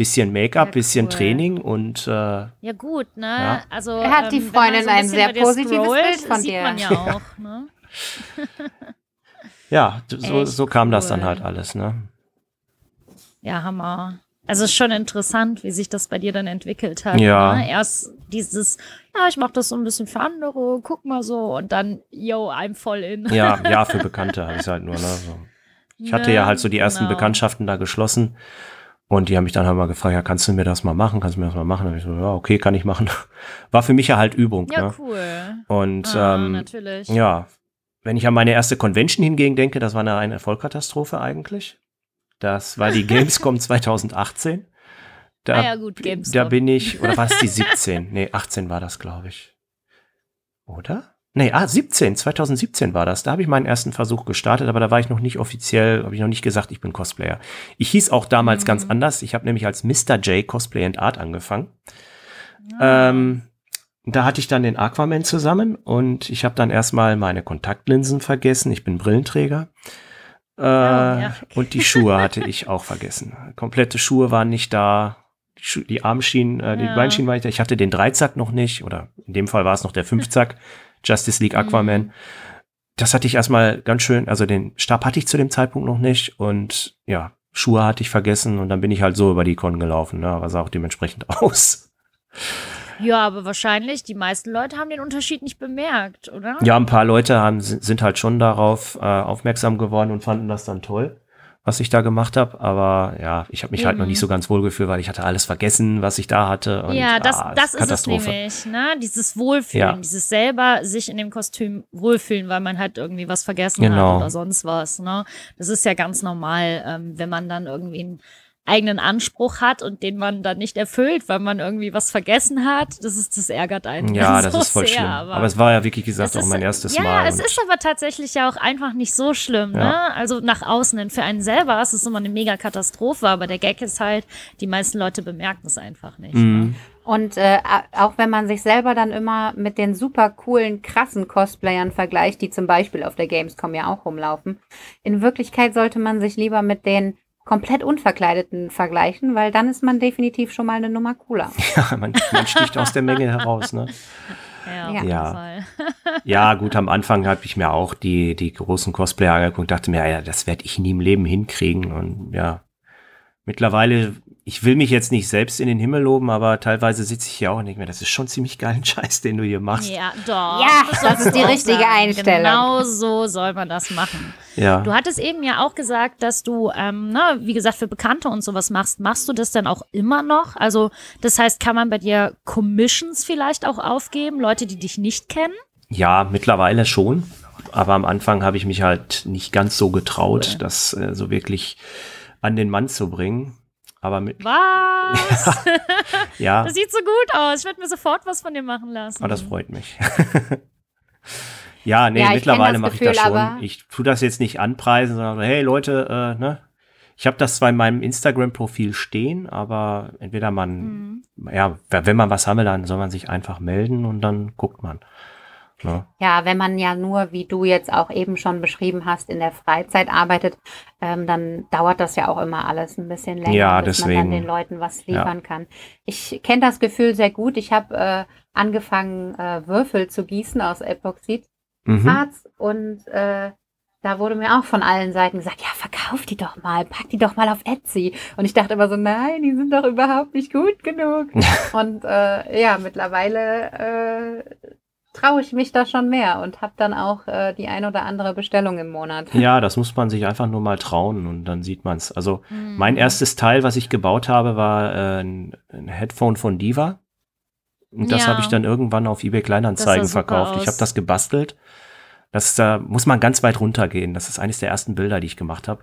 bisschen Make-up, ja, bisschen cool. Training und äh, ja gut, ne? Ja. Also er hat die ähm, Freundin so ein, ein sehr positives scrollt, Bild von sieht dir. Man ja, auch, ne? ja so, so kam cool. das dann halt alles, ne? Ja, Hammer. Also ist schon interessant, wie sich das bei dir dann entwickelt hat. Ja. Ne? Erst dieses, ja, ich mache das so ein bisschen für andere, guck mal so und dann, yo, I'm voll in. Ja, ja, für Bekannte habe ich halt nur. Ne? So. Ich hatte ne, ja halt so die ersten genau. Bekanntschaften da geschlossen und die haben mich dann halt mal gefragt, ja, kannst du mir das mal machen? Kannst du mir das mal machen? Und ich so, ja, okay, kann ich machen. War für mich ja halt Übung. Ja, ne? cool. Und ah, ähm, natürlich. ja, wenn ich an meine erste Convention hingegen denke, das war eine reine Vollkatastrophe eigentlich. Das war die Gamescom 2018. Da, ah ja, gut, Gamescom. Da bin ich, oder war es die 17? nee, 18 war das, glaube ich. Oder? Nee, ah, 17, 2017 war das. Da habe ich meinen ersten Versuch gestartet, aber da war ich noch nicht offiziell, habe ich noch nicht gesagt, ich bin Cosplayer. Ich hieß auch damals mhm. ganz anders. Ich habe nämlich als Mr. J Cosplay and Art angefangen. Mhm. Ähm, da hatte ich dann den Aquaman zusammen und ich habe dann erstmal meine Kontaktlinsen vergessen. Ich bin Brillenträger. Äh, oh, ja, und die Schuhe hatte ich auch vergessen. Komplette Schuhe waren nicht da. Die, Schu die Armschienen, äh, die ja. Beinschienen waren nicht da. Ich hatte den Dreizack noch nicht oder in dem Fall war es noch der Fünfzack. Justice League Aquaman. Mhm. Das hatte ich erstmal ganz schön, also den Stab hatte ich zu dem Zeitpunkt noch nicht und ja, Schuhe hatte ich vergessen und dann bin ich halt so über die Con gelaufen, ne? aber sah auch dementsprechend aus. Ja, aber wahrscheinlich, die meisten Leute haben den Unterschied nicht bemerkt, oder? Ja, ein paar Leute haben, sind halt schon darauf äh, aufmerksam geworden und fanden das dann toll was ich da gemacht habe. Aber ja, ich habe mich Eben. halt noch nicht mhm. so ganz wohl gefühlt, weil ich hatte alles vergessen, was ich da hatte. Und, ja, das, ah, das ist es nämlich, ne? Dieses Wohlfühlen, ja. dieses selber sich in dem Kostüm wohlfühlen, weil man halt irgendwie was vergessen genau. hat oder sonst was. Ne? Das ist ja ganz normal, ähm, wenn man dann irgendwie ein eigenen Anspruch hat und den man dann nicht erfüllt, weil man irgendwie was vergessen hat. Das ist, das ärgert einen. Ja, so das ist voll sehr, schlimm. Aber, aber, es war ja wirklich gesagt auch mein erstes ja, Mal. Ja, es ist aber tatsächlich ja auch einfach nicht so schlimm, ne? ja. ne? Also nach außen, hin für einen selber ist es immer eine mega Katastrophe, aber der Gag ist halt, die meisten Leute bemerken es einfach nicht. Mhm. Ne? Und äh, auch wenn man sich selber dann immer mit den super coolen, krassen Cosplayern vergleicht, die zum Beispiel auf der Gamescom ja auch rumlaufen, in Wirklichkeit sollte man sich lieber mit den komplett Unverkleideten vergleichen, weil dann ist man definitiv schon mal eine Nummer cooler. Ja, man, man sticht aus der Menge heraus, ne? Ja, ja. ja. gut, am Anfang habe ich mir auch die, die großen Cosplayer angeguckt und dachte mir, ja, das werde ich nie im Leben hinkriegen. Und ja, mittlerweile, ich will mich jetzt nicht selbst in den Himmel loben, aber teilweise sitze ich hier auch nicht mehr. das ist schon ziemlich geilen Scheiß, den du hier machst. Ja, doch. Ja, das, das ist die richtige sagen. Einstellung. Genau so soll man das machen. Ja. Du hattest eben ja auch gesagt, dass du, ähm, na, wie gesagt, für Bekannte und sowas machst. Machst du das denn auch immer noch? Also, das heißt, kann man bei dir Commissions vielleicht auch aufgeben, Leute, die dich nicht kennen? Ja, mittlerweile schon. Aber am Anfang habe ich mich halt nicht ganz so getraut, cool. dass äh, so wirklich an den Mann zu bringen. Aber mit. Was? ja. Das sieht so gut aus. Ich würde mir sofort was von dir machen lassen. Oh, das freut mich. ja, nee, ja, mittlerweile mache ich das schon. Ich tue das jetzt nicht anpreisen, sondern hey Leute, äh, ne? Ich habe das zwar in meinem Instagram-Profil stehen, aber entweder man, mhm. ja, wenn man was sammelt, dann soll man sich einfach melden und dann guckt man. Ja. ja, wenn man ja nur, wie du jetzt auch eben schon beschrieben hast, in der Freizeit arbeitet, ähm, dann dauert das ja auch immer alles ein bisschen länger, ja, bis deswegen. man dann den Leuten was liefern ja. kann. Ich kenne das Gefühl sehr gut. Ich habe äh, angefangen, äh, Würfel zu gießen aus Epoxidharz mhm. und äh, da wurde mir auch von allen Seiten gesagt, ja, verkauf die doch mal, pack die doch mal auf Etsy. Und ich dachte immer so, nein, die sind doch überhaupt nicht gut genug. und äh, ja, mittlerweile äh, traue ich mich da schon mehr und habe dann auch äh, die ein oder andere Bestellung im Monat. Ja, das muss man sich einfach nur mal trauen und dann sieht man es. Also mhm. mein erstes Teil, was ich gebaut habe, war äh, ein, ein, Headphone von Diva. Und das ja. habe ich dann irgendwann auf eBay Kleinanzeigen verkauft. Aus. Ich habe das gebastelt. Das da muss man ganz weit runtergehen. Das ist eines der ersten Bilder, die ich gemacht habe.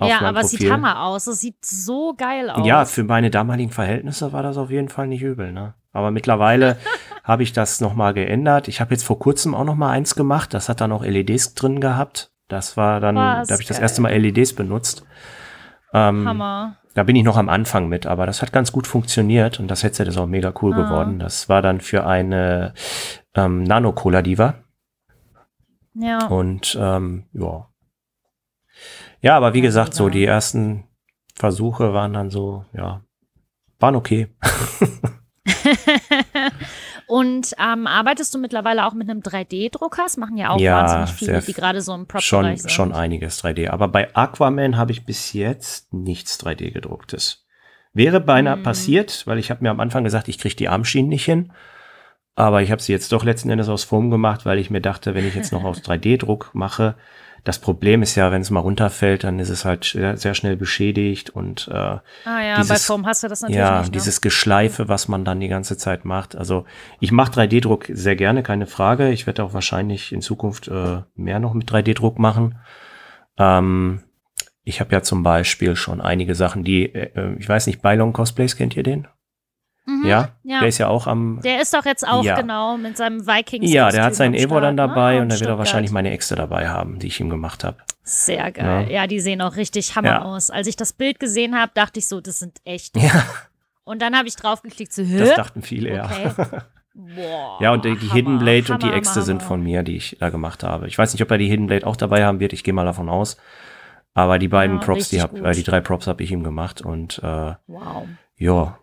ja, aber es sieht hammer aus. Es sieht so geil aus. Ja, für meine damaligen Verhältnisse war das auf jeden Fall nicht übel, ne? Aber mittlerweile habe ich das nochmal geändert. Ich habe jetzt vor kurzem auch nochmal eins gemacht. Das hat dann auch LEDs drin gehabt. Das war dann, Was da habe ich das erste Mal LEDs benutzt. Ähm, Hammer. Da bin ich noch am Anfang mit, aber das hat ganz gut funktioniert und das Headset ist auch mega cool ah. geworden. Das war dann für eine ähm, Nano Cola Diva. Ja. Und ähm, ja. Ja, aber wie ja, gesagt, so die ersten Versuche waren dann so, ja, waren okay. und ähm, arbeitest du mittlerweile auch mit einem 3D-Drucker? Das machen ja auch ja, wahnsinnig viele, die gerade so im Prop-Bereich sind. Schon einiges 3D. Aber bei Aquaman habe ich bis jetzt nichts 3D gedrucktes. Wäre beinahe hm. passiert, weil ich habe mir am Anfang gesagt, ich kriege die Armschienen nicht hin. Aber ich habe sie jetzt doch letzten Endes aus Form gemacht, weil ich mir dachte, wenn ich jetzt noch aus 3D-Druck mache, das Problem ist ja, wenn es mal runterfällt, dann ist es halt sehr, sehr schnell beschädigt und äh, ah ja, dieses, bei Form hast du das natürlich ja, nicht, ne? dieses Geschleife, was man dann die ganze Zeit macht. Also ich mache 3D-Druck sehr gerne, keine Frage. Ich werde auch wahrscheinlich in Zukunft äh, mehr noch mit 3D-Druck machen. Ähm, ich habe ja zum Beispiel schon einige Sachen, die, äh, äh ich weiß nicht, Bylon Cosplays, kennt ihr den? Mhm, ja? ja? der ist ja auch am. Der ist doch jetzt auch ja. genau mit seinem Vikings. Ja, der hat seinen Evo dann ne? dabei ne? und da wird er wahrscheinlich meine Äxte dabei haben, die ich ihm gemacht habe. Sehr geil. Ja. ja. die sehen auch richtig hammer aus. Als ich das Bild gesehen habe, dachte ich so, das sind echt. Ja. Und dann habe ich draufgeklickt, so, Hö? Das dachten viele, ja. Okay. ja, und die hammer, Hidden Blade hammer, und die Äxte sind von mir, die ich da gemacht habe. Ich weiß nicht, ob er die Hidden Blade auch dabei haben wird, ich gehe mal davon aus. Aber die beiden Props, die, hab, äh, die drei Props habe ich ihm gemacht und äh, wow. ja,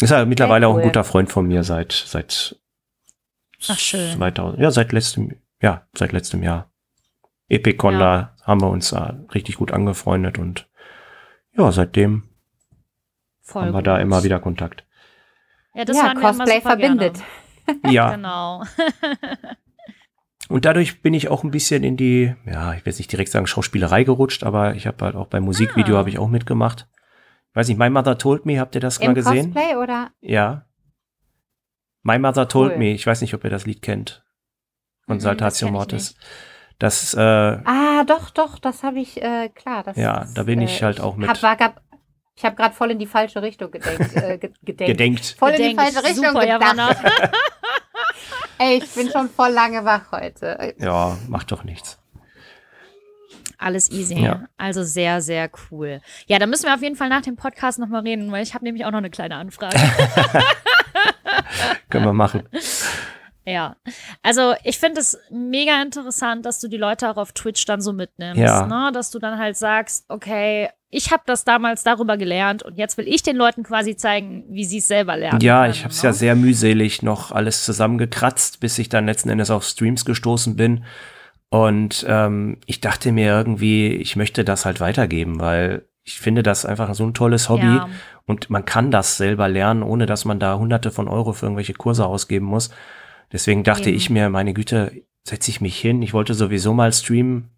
ist ja mittlerweile cool. auch ein guter Freund von mir seit, seit Ach, schön. 2000, ja, seit letztem, ja, seit letztem Jahr. Epicon, ja. da haben wir uns da richtig gut angefreundet und ja, seitdem Voll haben wir da immer wieder Kontakt. Ja, das ja, Cosplay verbindet. Gerne. Ja. genau. und dadurch bin ich auch ein bisschen in die, ja, ich will jetzt nicht direkt sagen Schauspielerei gerutscht, aber ich habe halt auch beim Musikvideo ah. habe ich auch mitgemacht. Weiß nicht, My Mother Told Me, habt ihr das Im mal gesehen? Cosplay oder? Ja. My Mother Told Me, ich weiß nicht, ob ihr das Lied kennt. Von mhm, Saltatio Mortis. Das, äh, Ah, doch, doch, das habe ich, äh, klar. Das, ja, da bin ich äh, halt auch mit. Hab, war, gab, ich habe gerade voll in die falsche Richtung gedenkt. Äh, gedenkt. gedenkt. Voll gedenkt. in die falsche Richtung Super, gedacht. Ey, ich bin schon voll lange wach heute. Ja, macht doch nichts. Alles easy. Ja. Also sehr, sehr cool. Ja, da müssen wir auf jeden Fall nach dem Podcast nochmal reden, weil ich habe nämlich auch noch eine kleine Anfrage. Können wir machen. Ja, also ich finde es mega interessant, dass du die Leute auch auf Twitch dann so mitnimmst, ja. ne? dass du dann halt sagst, okay, ich habe das damals darüber gelernt und jetzt will ich den Leuten quasi zeigen, wie sie es selber lernen. Ja, können, ich habe es ne? ja sehr mühselig noch alles zusammengekratzt, bis ich dann letzten Endes auf Streams gestoßen bin und ähm, ich dachte mir irgendwie, ich möchte das halt weitergeben, weil ich finde das einfach so ein tolles Hobby ja. und man kann das selber lernen, ohne dass man da hunderte von Euro für irgendwelche Kurse ausgeben muss. Deswegen dachte Eben. ich mir, meine Güte, setze ich mich hin. Ich wollte sowieso mal streamen,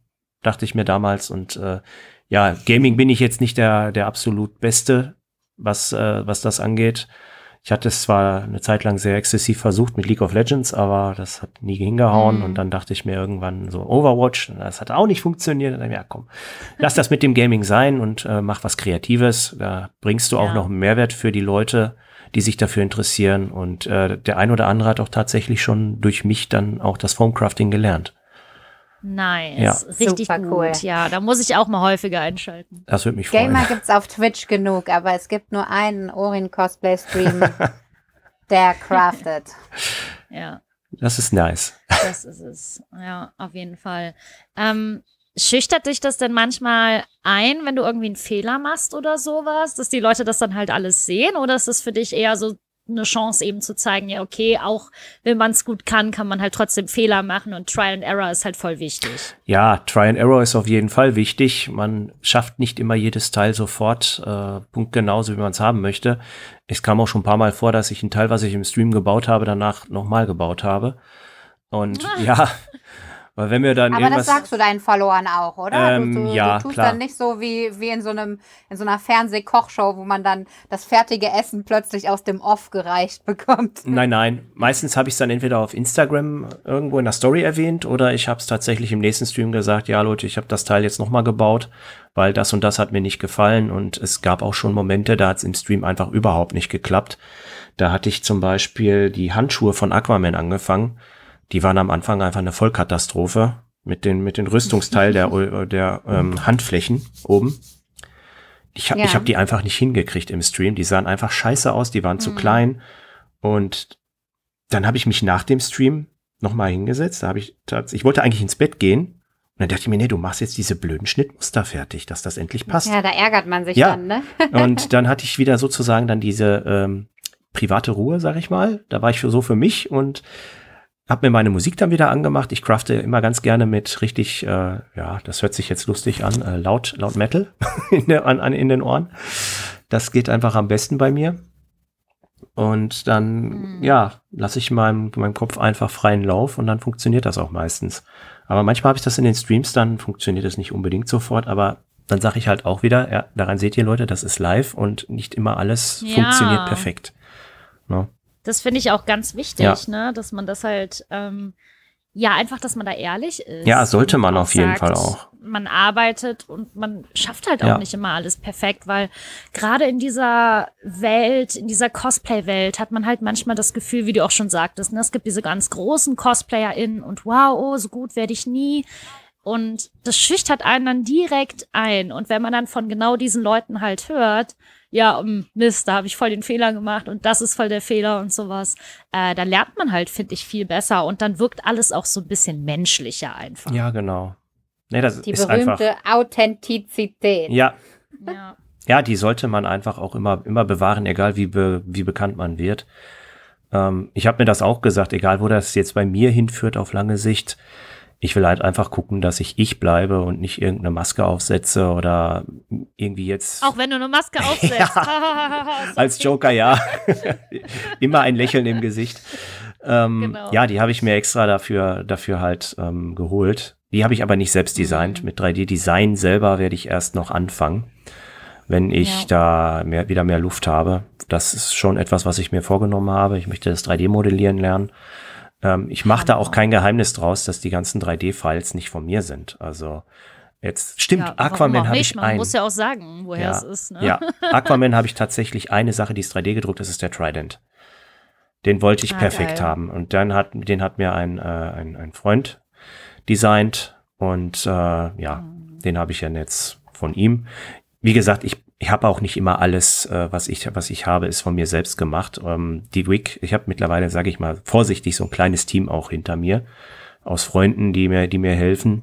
dachte ich mir damals. Und äh, ja, Gaming bin ich jetzt nicht der, der absolut Beste, was, äh, was das angeht. Ich hatte es zwar eine Zeit lang sehr exzessiv versucht mit League of Legends, aber das hat nie hingehauen. Mhm. Und dann dachte ich mir irgendwann so Overwatch, das hat auch nicht funktioniert. Und dann, ja, komm, lass das mit dem Gaming sein und äh, mach was Kreatives. Da bringst du ja. auch noch einen Mehrwert für die Leute, die sich dafür interessieren. Und äh, der ein oder andere hat auch tatsächlich schon durch mich dann auch das Formcrafting gelernt. Nice, ja. richtig Super gut. Cool. Ja, da muss ich auch mal häufiger einschalten. Das würde mich freuen. Gamer gibt's auf Twitch genug, aber es gibt nur einen Orin Cosplay Stream, der crafted. ja. Das ist nice. Das ist es. Ja, auf jeden Fall. Ähm, schüchtert dich das denn manchmal ein, wenn du irgendwie einen Fehler machst oder sowas, dass die Leute das dann halt alles sehen? Oder ist das für dich eher so eine Chance eben zu zeigen, ja, okay, auch wenn man es gut kann, kann man halt trotzdem Fehler machen und Trial and Error ist halt voll wichtig. Ja, Trial and Error ist auf jeden Fall wichtig. Man schafft nicht immer jedes Teil sofort, äh, punktgenauso, wie man es haben möchte. Es kam auch schon ein paar Mal vor, dass ich ein Teil, was ich im Stream gebaut habe, danach nochmal gebaut habe. Und ah. ja, weil wenn wir dann Aber das sagst du deinen Followern auch, oder? Ähm, du, du, ja, du tust klar. dann nicht so wie, wie in so einem in so einer Fernsehkochshow, wo man dann das fertige Essen plötzlich aus dem Off gereicht bekommt. Nein, nein. Meistens habe ich es dann entweder auf Instagram irgendwo in der Story erwähnt oder ich habe es tatsächlich im nächsten Stream gesagt, ja Leute, ich habe das Teil jetzt nochmal gebaut, weil das und das hat mir nicht gefallen und es gab auch schon Momente, da hat es im Stream einfach überhaupt nicht geklappt. Da hatte ich zum Beispiel die Handschuhe von Aquaman angefangen die waren am Anfang einfach eine Vollkatastrophe mit den, mit den Rüstungsteil der, äh, der ähm, Handflächen oben. Ich habe ja. ich hab die einfach nicht hingekriegt im Stream. Die sahen einfach scheiße aus, die waren mhm. zu klein. Und dann habe ich mich nach dem Stream nochmal hingesetzt. Da habe ich ich wollte eigentlich ins Bett gehen. Und dann dachte ich mir, nee, du machst jetzt diese blöden Schnittmuster fertig, dass das endlich passt. Ja, da ärgert man sich ja. dann, ne? und dann hatte ich wieder sozusagen dann diese ähm, private Ruhe, sag ich mal. Da war ich für, so für mich und habe mir meine Musik dann wieder angemacht. Ich crafte immer ganz gerne mit richtig, äh, ja, das hört sich jetzt lustig an, äh, laut, laut Metal in, der, an, an, in den Ohren. Das geht einfach am besten bei mir. Und dann, mhm. ja, lasse ich meinem, meinem Kopf einfach freien Lauf und dann funktioniert das auch meistens. Aber manchmal habe ich das in den Streams, dann funktioniert es nicht unbedingt sofort, aber dann sage ich halt auch wieder, ja, daran seht ihr Leute, das ist live und nicht immer alles ja. funktioniert perfekt. No? Ne? Das finde ich auch ganz wichtig, ja. ne? dass man das halt, ähm, ja, einfach, dass man da ehrlich ist. Ja, sollte man auf sagt, jeden Fall auch. Man arbeitet und man schafft halt auch ja. nicht immer alles perfekt, weil gerade in dieser Welt, in dieser Cosplay-Welt hat man halt manchmal das Gefühl, wie du auch schon sagtest, ne? es gibt diese ganz großen CosplayerInnen und wow, oh, so gut werde ich nie. Und das schüchtert einen dann direkt ein. Und wenn man dann von genau diesen Leuten halt hört, ja, mm, Mist, da habe ich voll den Fehler gemacht und das ist voll der Fehler und sowas. Äh, da lernt man halt, finde ich, viel besser und dann wirkt alles auch so ein bisschen menschlicher einfach. Ja, genau. Nee, das die ist berühmte einfach, Authentizität. Ja. ja. ja. die sollte man einfach auch immer, immer bewahren, egal wie, be, wie bekannt man wird. Ähm, ich habe mir das auch gesagt, egal wo das jetzt bei mir hinführt auf lange Sicht. Ich will halt einfach gucken, dass ich ich bleibe und nicht irgendeine Maske aufsetze oder irgendwie jetzt. Auch wenn du eine Maske aufsetzt. ja, als Joker, ja. Immer ein Lächeln im Gesicht. Ähm, genau. Ja, die habe ich mir extra dafür, dafür halt ähm, geholt. Die habe ich aber nicht selbst designt. Mhm. Mit 3D-Design selber werde ich erst noch anfangen, wenn ich ja. da mehr, wieder mehr Luft habe. Das ist schon etwas, was ich mir vorgenommen habe. Ich möchte das 3D-Modellieren lernen. Ähm, ich mache da auch ah. kein Geheimnis draus, dass die ganzen 3D-Files nicht von mir sind. Also Jetzt stimmt, ja, Aquaman habe ich Man einen. muss ja auch sagen, woher ja, es ist. Ne? Ja, Aquaman habe ich tatsächlich eine Sache, die ist 3D gedruckt, das ist der Trident. Den wollte ich ah, perfekt geil. haben. Und dann hat, den hat mir ein, äh, ein, ein Freund designt. Und äh, ja, mhm. den habe ich ja jetzt von ihm. Wie gesagt, ich ich habe auch nicht immer alles, äh, was ich was ich habe, ist von mir selbst gemacht. Ähm, die Wig, ich habe mittlerweile, sage ich mal, vorsichtig so ein kleines Team auch hinter mir aus Freunden, die mir die mir helfen.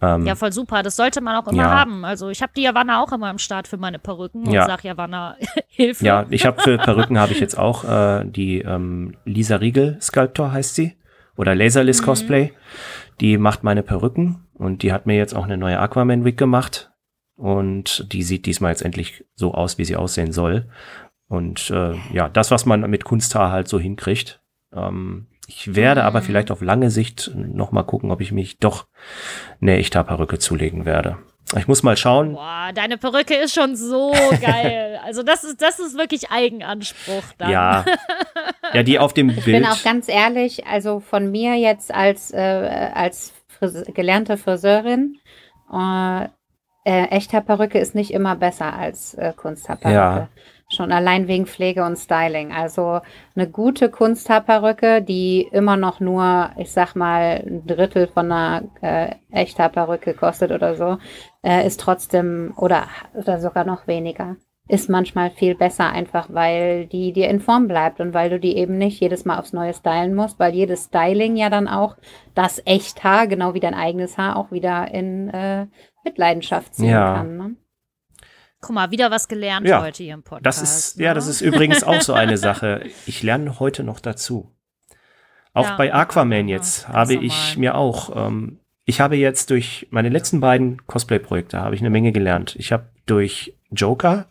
Ähm, ja, voll super. Das sollte man auch immer ja. haben. Also ich habe die Javanna auch immer am Start für meine Perücken ja. und sag Javanna, hilf mir. Ja, ich habe für Perücken habe ich jetzt auch äh, die ähm, Lisa Riegel Sculptor heißt sie oder Laserless mhm. Cosplay. Mhm. Die macht meine Perücken und die hat mir jetzt auch eine neue Aquaman Wig gemacht und die sieht diesmal jetzt endlich so aus, wie sie aussehen soll. Und äh, ja, das, was man mit Kunsthaar halt so hinkriegt. Ähm, ich werde aber mhm. vielleicht auf lange Sicht noch mal gucken, ob ich mich doch eine echte Perücke zulegen werde. Ich muss mal schauen. Boah, deine Perücke ist schon so geil. Also das ist, das ist wirklich Eigenanspruch da. Ja. Ja, die auf dem ich Bild. Ich bin auch ganz ehrlich, also von mir jetzt als, äh, als Frise gelernte Friseurin, äh, äh, echter Perücke ist nicht immer besser als äh, Kunsthaarperücke. Ja. Schon allein wegen Pflege und Styling. Also eine gute Kunsthaarperücke, die immer noch nur, ich sag mal, ein Drittel von einer äh, echter Perücke kostet oder so, äh, ist trotzdem oder, oder sogar noch weniger. Ist manchmal viel besser einfach, weil die dir in Form bleibt und weil du die eben nicht jedes Mal aufs Neue stylen musst, weil jedes Styling ja dann auch das Echthaar, genau wie dein eigenes Haar, auch wieder in äh, mit Leidenschaft sehen ja. kann. Ne? Guck mal, wieder was gelernt ja. heute hier im Podcast. Das ist, ne? Ja, das ne? ist übrigens auch so eine Sache. Ich lerne heute noch dazu. Auch ja, bei Aquaman jetzt habe normal. ich mir auch, ähm, ich habe jetzt durch meine letzten beiden Cosplay-Projekte habe ich eine Menge gelernt. Ich habe durch Joker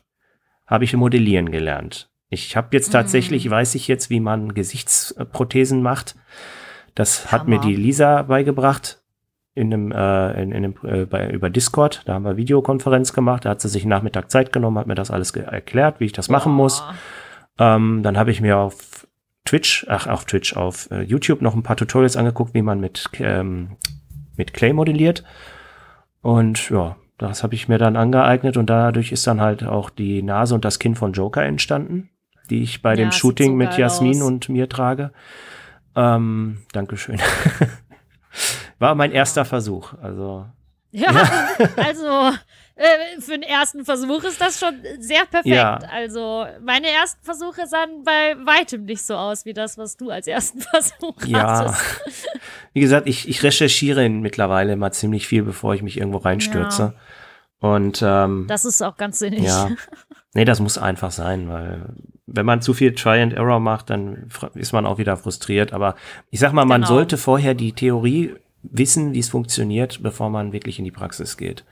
habe ich Modellieren gelernt. Ich habe jetzt mhm. tatsächlich, mhm. weiß ich jetzt, wie man Gesichtsprothesen macht. Das Hammer. hat mir die Lisa beigebracht in einem, äh, in, in einem, äh, bei, über Discord. Da haben wir Videokonferenz gemacht. Da hat sie sich Nachmittag Zeit genommen, hat mir das alles erklärt, wie ich das machen oh. muss. Ähm, dann habe ich mir auf Twitch, ach, auf Twitch, auf äh, YouTube noch ein paar Tutorials angeguckt, wie man mit, ähm, mit Clay modelliert. Und ja, das habe ich mir dann angeeignet und dadurch ist dann halt auch die Nase und das Kinn von Joker entstanden, die ich bei ja, dem Shooting so mit Jasmin aus. und mir trage. Ähm, Dankeschön. War mein erster Versuch. Also. Ja, ja. also äh, für den ersten Versuch ist das schon sehr perfekt. Ja. Also meine ersten Versuche sahen bei weitem nicht so aus wie das, was du als ersten Versuch ja. hattest. Wie gesagt, ich, ich recherchiere mittlerweile immer ziemlich viel, bevor ich mich irgendwo reinstürze. Ja. Und ähm, das ist auch ganz sinnig. Ja. Nee, das muss einfach sein, weil wenn man zu viel Try and Error macht, dann ist man auch wieder frustriert. Aber ich sag mal, man genau. sollte vorher die Theorie wissen, wie es funktioniert, bevor man wirklich in die Praxis geht.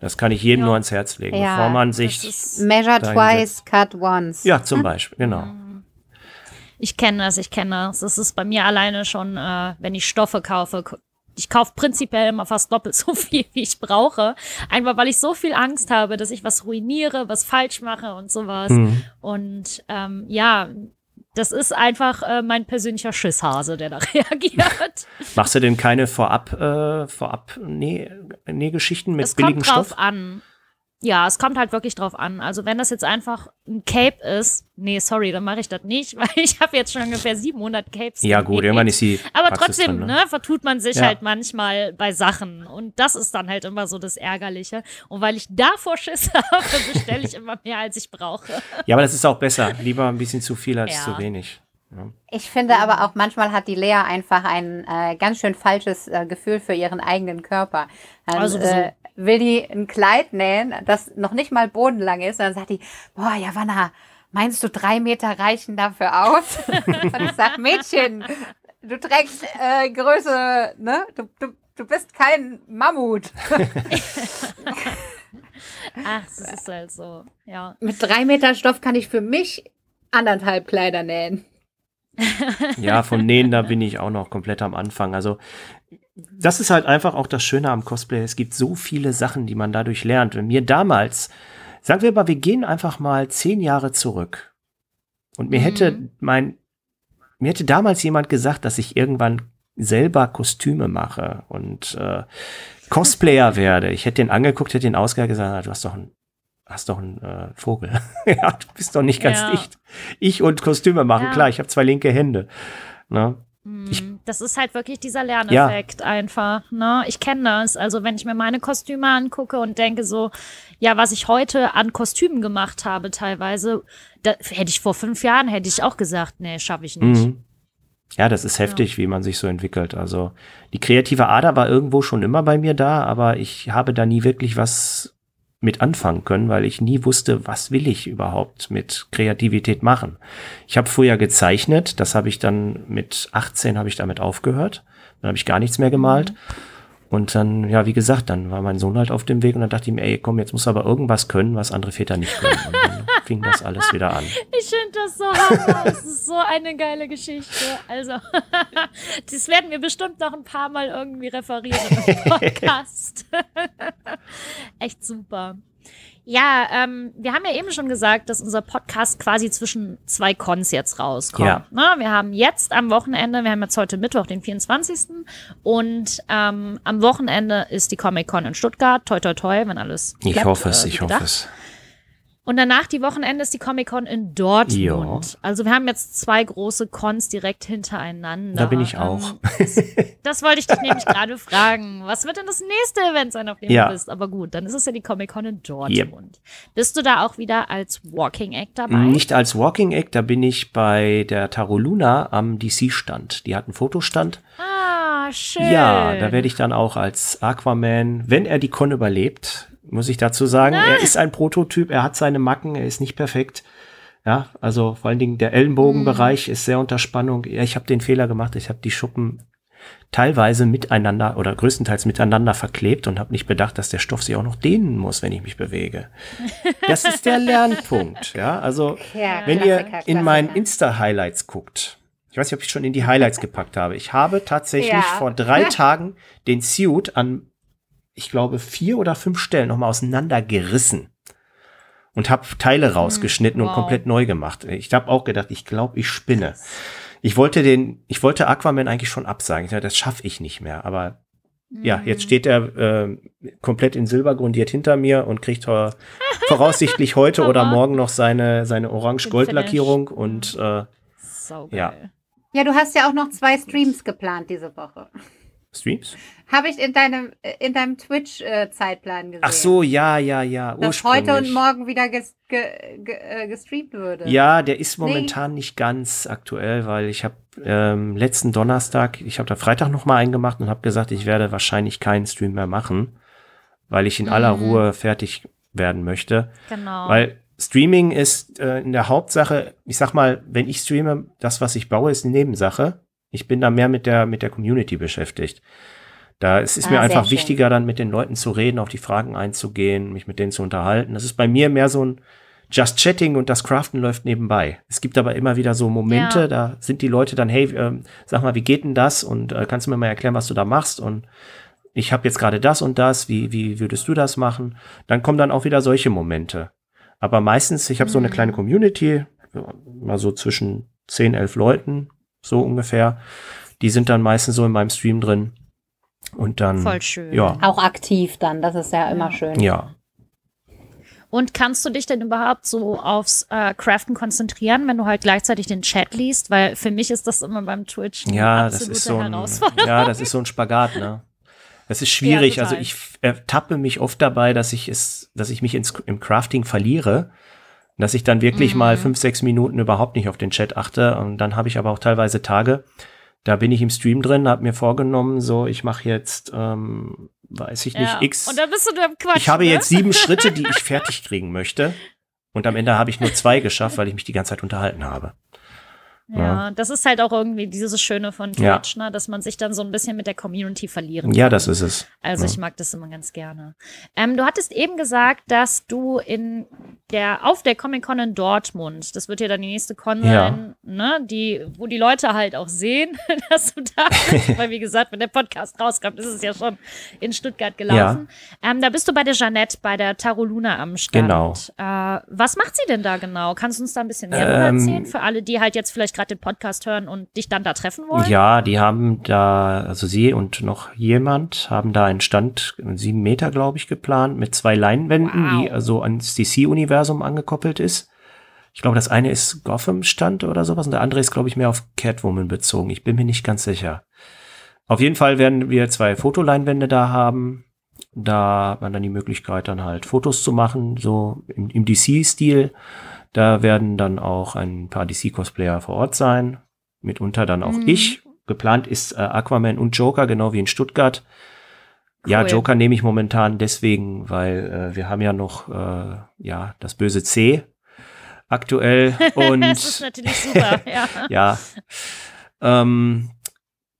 Das kann ich jedem ja. nur ans Herz legen, ja, bevor man sich. Measure twice, cut once. Ja, zum Beispiel, genau. Ich kenne das, ich kenne das. Das ist bei mir alleine schon, äh, wenn ich Stoffe kaufe, ich kaufe prinzipiell immer fast doppelt so viel, wie ich brauche. Einfach weil ich so viel Angst habe, dass ich was ruiniere, was falsch mache und sowas. Mhm. Und ähm, ja, das ist einfach äh, mein persönlicher Schisshase, der da reagiert. Machst du denn keine vorab, äh, vorab Nähgeschichten mit es billigen Stoff? Es kommt drauf Stoff? an ja, es kommt halt wirklich drauf an. Also wenn das jetzt einfach ein Cape ist, nee, sorry, dann mache ich das nicht, weil ich habe jetzt schon ungefähr 700 Capes. Ja gut, irgendwann ist sie. Aber Praxis trotzdem, drin, ne? ne, vertut man sich ja. halt manchmal bei Sachen und das ist dann halt immer so das Ärgerliche. Und weil ich davor Schiss habe, bestelle ich immer mehr, als ich brauche. Ja, aber das ist auch besser. Lieber ein bisschen zu viel als ja. zu wenig. Ich finde aber auch, manchmal hat die Lea einfach ein äh, ganz schön falsches äh, Gefühl für ihren eigenen Körper. Also, also äh, will die ein Kleid nähen, das noch nicht mal bodenlang ist. Und dann sagt die, boah, Javanna, meinst du, drei Meter reichen dafür aus? und ich sag, Mädchen, du trägst äh, Größe, ne? Du, du, du bist kein Mammut. Ach, das ist halt so, ja. Mit drei Meter Stoff kann ich für mich anderthalb Kleider nähen. ja, von Nähen, da bin ich auch noch komplett am Anfang. Also das ist halt einfach auch das Schöne am Cosplay. Es gibt so viele Sachen, die man dadurch lernt. Wenn mir damals, sagen wir mal, wir gehen einfach mal zehn Jahre zurück. Und mir mhm. hätte mein, mir hätte damals jemand gesagt, dass ich irgendwann selber Kostüme mache und äh, Cosplayer werde. Ich hätte den angeguckt, hätte den Ausgang gesagt, ah, du hast doch ein, hast doch ein äh, Vogel. ja, du bist doch nicht ganz ja. dicht. Ich und Kostüme machen, ja. klar, ich habe zwei linke Hände. Ne? Mhm. Ich das ist halt wirklich dieser Lerneffekt ja. einfach. Ne? Ich kenne das. Also wenn ich mir meine Kostüme angucke und denke so, ja, was ich heute an Kostümen gemacht habe teilweise, da, hätte ich vor fünf Jahren, hätte ich auch gesagt, nee, schaffe ich nicht. Mhm. Ja, das ist heftig, ja. wie man sich so entwickelt. Also die kreative Ader war irgendwo schon immer bei mir da, aber ich habe da nie wirklich was mit anfangen können, weil ich nie wusste, was will ich überhaupt mit Kreativität machen. Ich habe früher gezeichnet, das habe ich dann mit 18 habe ich damit aufgehört, dann habe ich gar nichts mehr gemalt. Mhm. Und dann, ja, wie gesagt, dann war mein Sohn halt auf dem Weg und dann dachte ich mir, ey, komm, jetzt muss aber irgendwas können, was andere Väter nicht können. Und dann fing das alles wieder an. Ich finde das so hammer. das ist so eine geile Geschichte. Also, das werden wir bestimmt noch ein paar Mal irgendwie referieren im Podcast. Echt super. Ja, ähm, wir haben ja eben schon gesagt, dass unser Podcast quasi zwischen zwei Cons jetzt rauskommt. Ja. Ne? Wir haben jetzt am Wochenende, wir haben jetzt heute Mittwoch, den 24. Und ähm, am Wochenende ist die Comic-Con in Stuttgart. Toi, toi, toi, wenn alles Ich klappt, hoffe es, äh, ich gedacht. hoffe es. Und danach die Wochenende ist die Comic-Con in Dortmund. Ja. Also wir haben jetzt zwei große Cons direkt hintereinander. Da bin ich ähm, auch. Das, das wollte ich dich nämlich gerade fragen. Was wird denn das nächste Event sein, auf dem ja. du bist? Aber gut, dann ist es ja die Comic-Con in Dortmund. Yep. Bist du da auch wieder als Walking Act dabei? Nicht als Walking Act, da bin ich bei der Taro Luna am DC-Stand. Die hat einen Fotostand. Ah. Schön. Ja, da werde ich dann auch als Aquaman, wenn er die Con überlebt, muss ich dazu sagen. Ah. Er ist ein Prototyp, er hat seine Macken, er ist nicht perfekt. Ja, also vor allen Dingen der Ellenbogenbereich mhm. ist sehr unter Spannung. Ja, ich habe den Fehler gemacht, ich habe die Schuppen teilweise miteinander oder größtenteils miteinander verklebt und habe nicht bedacht, dass der Stoff sich auch noch dehnen muss, wenn ich mich bewege. Das ist der Lernpunkt. Ja, also ja, wenn ihr in meinen Insta-Highlights guckt, ich weiß nicht, ob ich schon in die Highlights gepackt habe. Ich habe tatsächlich ja. vor drei Tagen den Suit an ich glaube, vier oder fünf Stellen nochmal auseinandergerissen und habe Teile hm, rausgeschnitten wow. und komplett neu gemacht. Ich habe auch gedacht, ich glaube, ich spinne. Ich wollte den, ich wollte Aquaman eigentlich schon absagen. Ich dachte, das schaffe ich nicht mehr. Aber mhm. ja, jetzt hm. steht er äh, komplett in Silber grundiert hinter mir und kriegt voraussichtlich heute oder morgen noch seine seine Orange-Gold-Lackierung hm. und äh, so ja. Ja, du hast ja auch noch zwei Streams geplant diese Woche. Streams? Habe ich in deinem, äh, in deinem Twitch-Zeitplan äh, gesehen. Ach so, ja, ja, ja. Dass heute und morgen wieder ges ge ge äh, gestreamt würde. Ja, der ist momentan nee. nicht ganz aktuell, weil ich habe ähm, letzten Donnerstag, ich habe da Freitag nochmal eingemacht und habe gesagt, ich werde wahrscheinlich keinen Stream mehr machen, weil ich in mhm. aller Ruhe fertig werden möchte. Genau. Weil Streaming ist äh, in der Hauptsache, ich sag mal, wenn ich streame, das, was ich baue, ist eine Nebensache. Ich bin da mehr mit der, mit der Community beschäftigt. Da es ist ah, mir einfach schön. wichtiger, dann mit den Leuten zu reden, auf die Fragen einzugehen, mich mit denen zu unterhalten. Das ist bei mir mehr so ein Just Chatting und das Craften läuft nebenbei. Es gibt aber immer wieder so Momente, ja. da sind die Leute dann, hey, äh, sag mal, wie geht denn das? Und äh, kannst du mir mal erklären, was du da machst? Und ich habe jetzt gerade das und das, wie, wie würdest du das machen? Dann kommen dann auch wieder solche Momente. Aber meistens, ich habe mhm. so eine mhm. kleine Community, mal so zwischen 10, 11 Leuten, so ungefähr. Die sind dann meistens so in meinem Stream drin. Und dann. Voll schön. Ja. Auch aktiv dann, das ist ja immer ja. schön. Ja. Und kannst du dich denn überhaupt so aufs äh, Craften konzentrieren, wenn du halt gleichzeitig den Chat liest? Weil für mich ist das immer beim Twitch ja, das ist so ein, Ja, das ist so ein Spagat, ne? Das ist schwierig. Ja, also ich ertappe äh, mich oft dabei, dass ich es, dass ich mich ins, im Crafting verliere dass ich dann wirklich mhm. mal fünf, sechs Minuten überhaupt nicht auf den Chat achte. Und dann habe ich aber auch teilweise Tage, da bin ich im Stream drin, habe mir vorgenommen, so ich mache jetzt, ähm, weiß ich nicht, x. Und dann bist du im Quatsch. Ich habe ne? jetzt sieben Schritte, die ich fertig kriegen möchte. Und am Ende habe ich nur zwei geschafft, weil ich mich die ganze Zeit unterhalten habe. Ja, das ist halt auch irgendwie dieses Schöne von Twitch, ja. ne, dass man sich dann so ein bisschen mit der Community verlieren kann. Ja, das ist es. Also ja. ich mag das immer ganz gerne. Ähm, du hattest eben gesagt, dass du in der auf der Comic Con in Dortmund, das wird ja dann die nächste Con ja. sein, ne, die, wo die Leute halt auch sehen, dass du da bist, weil wie gesagt, wenn der Podcast rauskommt, ist es ja schon in Stuttgart gelaufen. Ähm, da bist du bei der Jeannette, bei der Taroluna am Stand. Genau. Äh, was macht sie denn da genau? Kannst du uns da ein bisschen mehr ähm, erzählen für alle, die halt jetzt vielleicht gerade gerade den Podcast hören und dich dann da treffen wollen? Ja, die haben da, also sie und noch jemand haben da einen Stand, sieben Meter, glaube ich, geplant, mit zwei Leinwänden, wow. die also ans DC-Universum angekoppelt ist. Ich glaube, das eine ist Gotham-Stand oder sowas und der andere ist, glaube ich, mehr auf Catwoman bezogen. Ich bin mir nicht ganz sicher. Auf jeden Fall werden wir zwei Fotoleinwände da haben. Da hat man dann die Möglichkeit, dann halt Fotos zu machen, so im, im DC-Stil. Da werden dann auch ein paar DC-Cosplayer vor Ort sein, mitunter dann auch mhm. ich. Geplant ist äh, Aquaman und Joker, genau wie in Stuttgart. Cool. Ja, Joker nehme ich momentan deswegen, weil äh, wir haben ja noch äh, ja das böse C aktuell und das ist natürlich super. ja, ja. Ähm,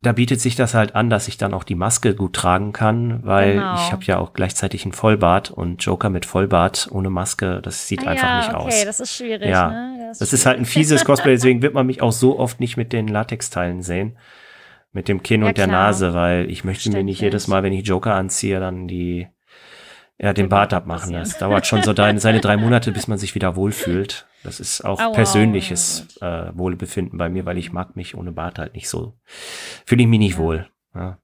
da bietet sich das halt an, dass ich dann auch die Maske gut tragen kann, weil genau. ich habe ja auch gleichzeitig einen Vollbart und Joker mit Vollbart ohne Maske, das sieht ah, einfach ja, nicht okay, aus. Okay, das ist schwierig. Ja, ne? das, ist, das ist halt ein fieses Cosplay, deswegen wird man mich auch so oft nicht mit den Latexteilen sehen, mit dem Kinn ja, und der Nase, weil ich möchte Stimmt mir nicht jedes Mal, wenn ich Joker anziehe, dann die ja den Bart abmachen. Das dauert schon so deine, seine drei Monate, bis man sich wieder wohlfühlt. Das ist auch Aua. persönliches äh, Wohlbefinden bei mir, weil ich mag mich ohne Bart halt nicht so. Fühle ich mich nicht ja. wohl. Ja.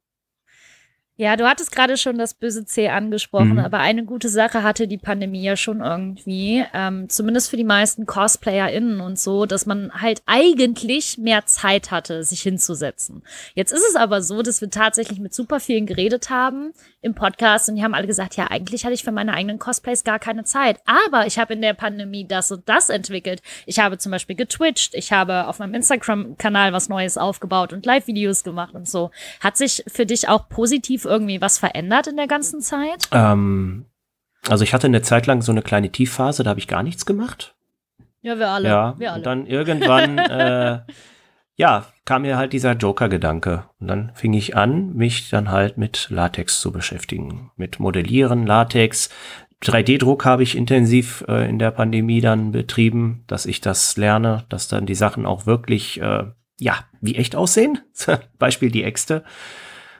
Ja, du hattest gerade schon das böse C angesprochen, mhm. aber eine gute Sache hatte die Pandemie ja schon irgendwie, ähm, zumindest für die meisten CosplayerInnen und so, dass man halt eigentlich mehr Zeit hatte, sich hinzusetzen. Jetzt ist es aber so, dass wir tatsächlich mit super vielen geredet haben im Podcast und die haben alle gesagt, ja, eigentlich hatte ich für meine eigenen Cosplays gar keine Zeit, aber ich habe in der Pandemie das und das entwickelt. Ich habe zum Beispiel getwitcht, ich habe auf meinem Instagram-Kanal was Neues aufgebaut und Live-Videos gemacht und so. Hat sich für dich auch positiv irgendwie was verändert in der ganzen Zeit? Ähm, also ich hatte eine Zeit lang so eine kleine Tiefphase, da habe ich gar nichts gemacht. Ja, wir alle. Ja, wir alle. Und dann irgendwann, äh, ja, kam mir halt dieser Joker-Gedanke. Und dann fing ich an, mich dann halt mit Latex zu beschäftigen. Mit Modellieren, Latex. 3D-Druck habe ich intensiv äh, in der Pandemie dann betrieben, dass ich das lerne, dass dann die Sachen auch wirklich, äh, ja, wie echt aussehen. Beispiel die Äxte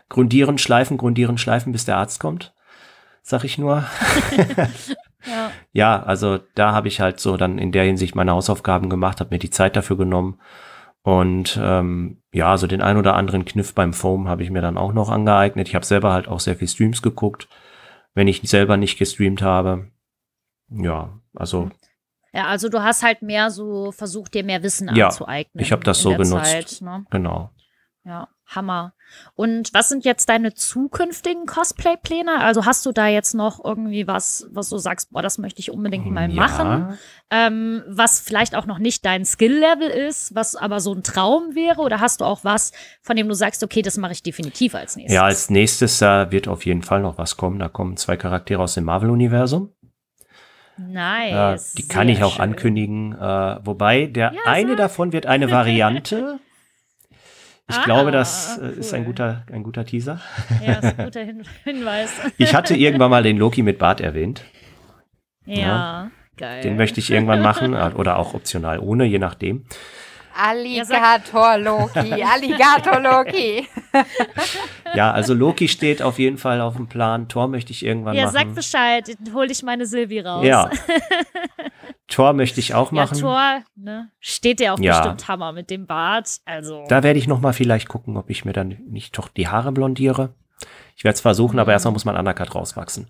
grundieren, schleifen, grundieren, schleifen, bis der Arzt kommt, sag ich nur. ja. ja, also da habe ich halt so dann in der Hinsicht meine Hausaufgaben gemacht, habe mir die Zeit dafür genommen. Und ähm, ja, so den ein oder anderen Kniff beim Foam habe ich mir dann auch noch angeeignet. Ich habe selber halt auch sehr viel Streams geguckt, wenn ich selber nicht gestreamt habe. Ja, also. Mhm. Ja, also du hast halt mehr so versucht, dir mehr Wissen ja, anzueignen. Ich habe das so genutzt. Zeit, ne? Genau. Ja. Hammer. Und was sind jetzt deine zukünftigen Cosplay-Pläne? Also hast du da jetzt noch irgendwie was, was du sagst, boah, das möchte ich unbedingt ähm, mal ja. machen? Ähm, was vielleicht auch noch nicht dein Skill-Level ist, was aber so ein Traum wäre? Oder hast du auch was, von dem du sagst, okay, das mache ich definitiv als nächstes? Ja, als nächstes äh, wird auf jeden Fall noch was kommen. Da kommen zwei Charaktere aus dem Marvel-Universum. Äh, nice. Äh, die kann ich auch schön. ankündigen. Äh, wobei, der ja, eine sag. davon wird eine Variante Ich ah, glaube, das cool. Ah, äh, ist ein guter, ein guter Teaser. Ja, ist ein guter Hinweis. ich hatte irgendwann mal den Loki mit Bart erwähnt. Ja, ja, geil. Den möchte ich irgendwann machen äh, oder auch optional ohne, je nachdem. Alligator Loki, Alligator Loki. ja, also Loki steht auf jeden Fall auf dem Plan. Tor möchte ich irgendwann ja, machen. Ja, sag Bescheid, hol ich meine Silvi raus. Ja. Tor möchte ich auch machen. Ja, Tor, ne? Steht der auch ja. bestimmt Hammer mit dem Bart. Also. Da werde ich nochmal vielleicht gucken, ob ich mir dann nicht doch die Haare blondiere. Ich werde es versuchen, aber mhm. erstmal muss mein Undercut rauswachsen.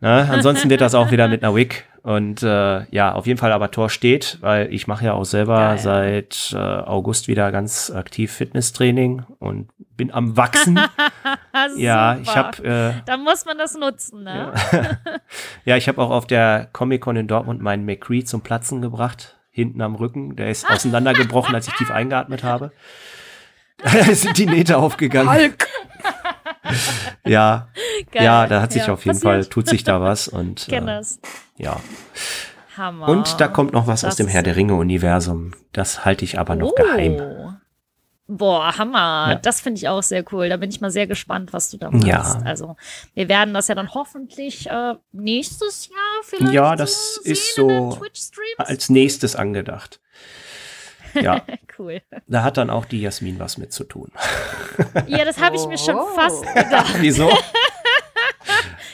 Ne? Ansonsten wird das auch wieder mit einer Wick. Und äh, ja, auf jeden Fall aber Tor steht, weil ich mache ja auch selber Geil. seit äh, August wieder ganz aktiv Fitnesstraining und bin am Wachsen. ja, ich habe. Äh, da muss man das nutzen, ne? Ja, ja ich habe auch auf der Comic-Con in Dortmund meinen McCree zum Platzen gebracht, hinten am Rücken. Der ist auseinandergebrochen, als ich tief eingeatmet habe. da sind die Nähte aufgegangen. Hulk. ja, Geil. ja, da hat sich ja, auf jeden passiert. Fall, tut sich da was und genau. äh, ja. Hammer. Und da kommt noch was das aus dem Herr der Ringe-Universum. Das halte ich aber noch oh. geheim. Boah, Hammer. Ja. Das finde ich auch sehr cool. Da bin ich mal sehr gespannt, was du da machst. Ja. Also, wir werden das ja dann hoffentlich äh, nächstes Jahr vielleicht. Ja, das so ist so als nächstes angedacht. Ja. cool. Da hat dann auch die Jasmin was mit zu tun. ja, das habe ich mir schon oh. fast gedacht. Wieso?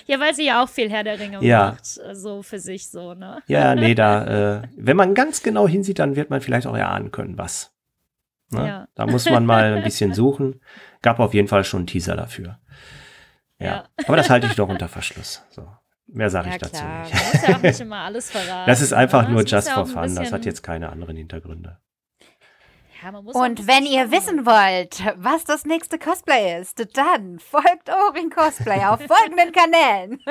ja, weil sie ja auch viel Herr der Ringe ja. macht, so für sich so, ne? Ja, nee, da, äh, wenn man ganz genau hinsieht, dann wird man vielleicht auch erahnen können, was. Ne? Ja. Da muss man mal ein bisschen suchen. Gab auf jeden Fall schon einen Teaser dafür. Ja. ja. Aber das halte ich doch unter Verschluss. So. Mehr sage ja, ich dazu klar. nicht. Du musst ja auch nicht immer alles verraten. Das ist einfach ne? nur just for fun. Das hat jetzt keine anderen Hintergründe. Ja, und wenn ihr wissen ne? wollt, was das nächste Cosplay ist, dann folgt Orin Cosplay auf folgenden Kanälen.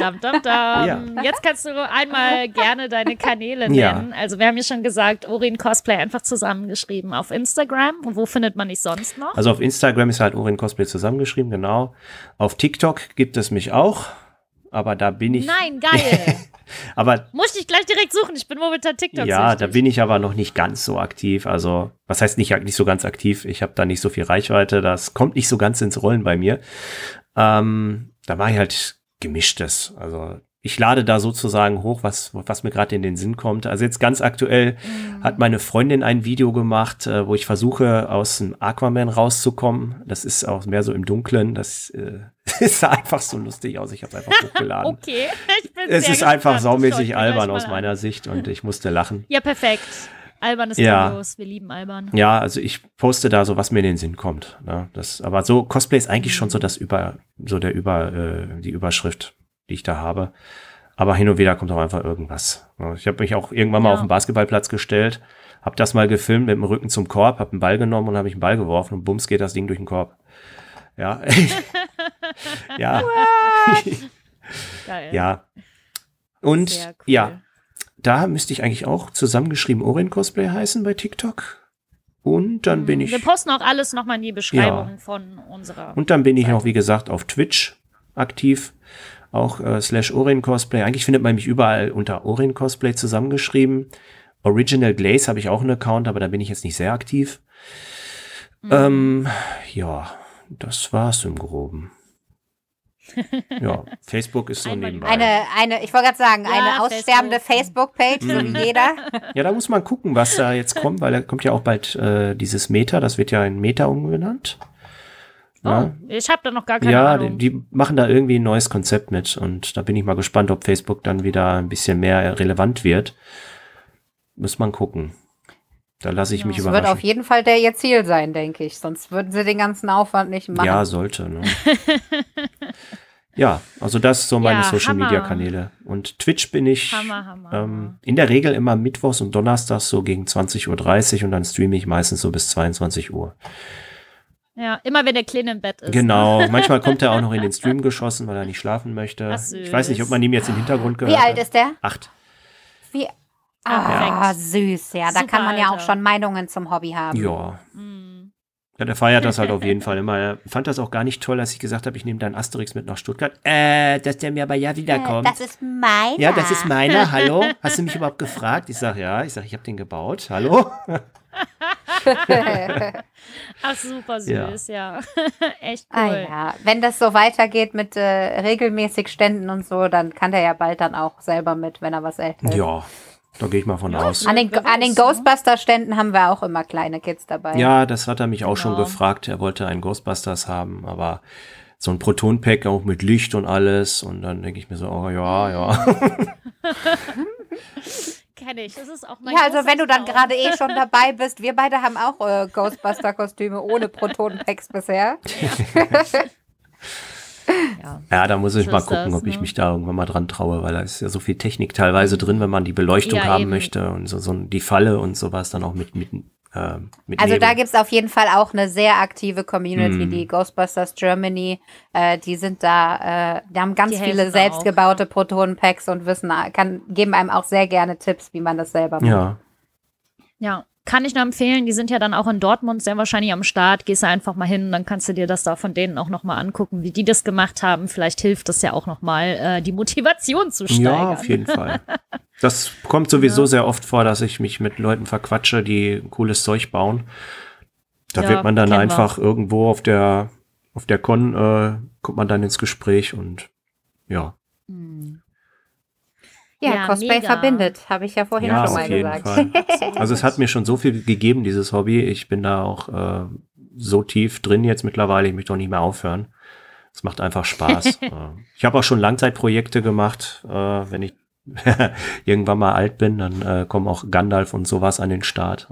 Dam, dam, dam. Ja. Jetzt kannst du einmal gerne deine Kanäle nennen. Ja. Also wir haben ja schon gesagt, Orin Cosplay einfach zusammengeschrieben auf Instagram. Und wo findet man dich sonst noch? Also auf Instagram ist halt Orin Cosplay zusammengeschrieben, genau. Auf TikTok gibt es mich auch. Aber da bin ich. Nein, geil. aber. Muss ich gleich direkt suchen, ich bin momentan TikTok. Ja, da bin ich aber noch nicht ganz so aktiv. Also, was heißt nicht, nicht so ganz aktiv? Ich habe da nicht so viel Reichweite, das kommt nicht so ganz ins Rollen bei mir. Ähm, da war ich halt gemischtes. Also ich lade da sozusagen hoch, was, was mir gerade in den Sinn kommt. Also jetzt ganz aktuell mhm. hat meine Freundin ein Video gemacht, äh, wo ich versuche, aus dem Aquaman rauszukommen. Das ist auch mehr so im Dunklen. Das äh, es sah einfach so lustig aus. Ich habe es einfach hochgeladen. okay, ich bin Es ist einfach saumäßig albern aus meiner Sicht und ich musste lachen. Ja, perfekt. Albern ist ja. los. Wir lieben albern. Ja, also ich poste da so, was mir in den Sinn kommt. Ne? Das, aber so Cosplay ist eigentlich schon so mhm. das über, so der über, äh, die Überschrift, die ich da habe. Aber hin und wieder kommt auch einfach irgendwas. Ne? Ich habe mich auch irgendwann mal ja. auf den Basketballplatz gestellt, habe das mal gefilmt mit dem Rücken zum Korb, habe einen Ball genommen und habe ich einen Ball geworfen und bums geht das Ding durch den Korb. Ja. ja. ja. Und cool. ja, da müsste ich eigentlich auch zusammengeschrieben Orin Cosplay heißen bei TikTok. Und dann bin hm, ich. Wir posten auch alles nochmal in die Beschreibung ja. von unserer. Und dann bin ich auch, wie gesagt, auf Twitch aktiv. Auch äh, slash Orin Cosplay. Eigentlich findet man mich überall unter Orin Cosplay zusammengeschrieben. Original Glaze habe ich auch einen Account, aber da bin ich jetzt nicht sehr aktiv. Mhm. Ähm, ja, das war's im Groben. ja, Facebook ist so Einmal nebenbei. Eine, eine, ich wollte gerade sagen, ja, eine aussterbende Facebook-Page, so wie mhm. jeder. Ja, da muss man gucken, was da jetzt kommt, weil da kommt ja auch bald äh, dieses Meta, das wird ja in Meta umbenannt. Oh, ja. Oh, ich habe da noch gar keine ja, Ahnung. Ja, die, die machen da irgendwie ein neues Konzept mit und da bin ich mal gespannt, ob Facebook dann wieder ein bisschen mehr relevant wird. Muss man gucken. Da lasse ich ja, mich das überraschen. Das wird auf jeden Fall der ihr Ziel sein, denke ich. Sonst würden sie den ganzen Aufwand nicht machen. Ja, sollte. Ne? ja, also das so meine ja, Social Media Kanäle. Und Twitch bin ich Hammer, Hammer. Ähm, in der Regel immer mittwochs und donnerstags so gegen 20.30 Uhr und dann streame ich meistens so bis 22 Uhr. Ja, immer wenn der Klin im Bett ist. Genau, manchmal kommt er auch noch in den Stream geschossen, weil er nicht schlafen möchte. Ich weiß nicht, ob man ihm jetzt im Hintergrund gehört Wie alt ist der? Acht. Wie alt? Ah, ja. süß, ja. Da Super, kann man ja Alter. auch schon Meinungen zum Hobby haben. Ja. Mhm. Ja, der feiert das halt auf jeden Fall immer. Er fand das auch gar nicht toll, als ich gesagt habe, ich nehme deinen Asterix mit nach Stuttgart. Äh, dass der mir aber ja wiederkommt. Äh, das ist meiner. Ja, das ist meiner. Hallo? Hast du mich überhaupt gefragt? Ich sage ja. Ich sage, ich habe den gebaut. Hallo? Ach, super süß, ja. ja. Echt ah, cool. Ah, ja. Wenn das so weitergeht mit äh, regelmäßig Ständen und so, dann kann der ja bald dann auch selber mit, wenn er was älter ist. Ja, da gehe ich mal von ja, aus. An den, an den Ghostbuster-Ständen haben wir auch immer kleine Kids dabei. Ja, das hat er mich auch genau. schon gefragt. Er wollte einen Ghostbusters haben, aber so ein Proton-Pack auch mit Licht und alles. Und dann denke ich mir so, oh ja, ja. Kenne ich. Das ist auch mein Ja, also wenn du dann gerade eh schon dabei bist, wir beide haben auch äh, Ghostbuster-Kostüme ohne Proton-Packs bisher. Ja, ja da muss ich so mal gucken, das, ob ich ne? mich da irgendwann mal dran traue, weil da ist ja so viel Technik teilweise drin, wenn man die Beleuchtung ja, haben eben. möchte und so, so die Falle und sowas dann auch mit, mit ähm, also da gibt es auf jeden Fall auch eine sehr aktive Community, mm. die Ghostbusters Germany, äh, die sind da, äh, die haben ganz die viele selbstgebaute Protonenpacks und wissen, kann, geben einem auch sehr gerne Tipps, wie man das selber macht. Ja. Ja, kann ich nur empfehlen, die sind ja dann auch in Dortmund sehr wahrscheinlich am Start. Gehst du einfach mal hin, dann kannst du dir das da von denen auch nochmal angucken, wie die das gemacht haben. Vielleicht hilft das ja auch nochmal, äh, die Motivation zu steigern. Ja, auf jeden Fall. Das kommt sowieso ja. sehr oft vor, dass ich mich mit Leuten verquatsche, die cooles Zeug bauen. Da ja, wird man dann einfach wir. irgendwo auf der auf der Con äh, kommt man dann ins Gespräch und ja. Mhm. Ja, ja Cosplay mega. verbindet, habe ich ja vorhin ja, schon mal gesagt. also es hat mir schon so viel gegeben, dieses Hobby. Ich bin da auch äh, so tief drin jetzt mittlerweile, ich möchte auch nicht mehr aufhören. Es macht einfach Spaß. Äh, ich habe auch schon Langzeitprojekte gemacht. Äh, wenn ich irgendwann mal alt bin, dann äh, kommen auch Gandalf und sowas an den Start.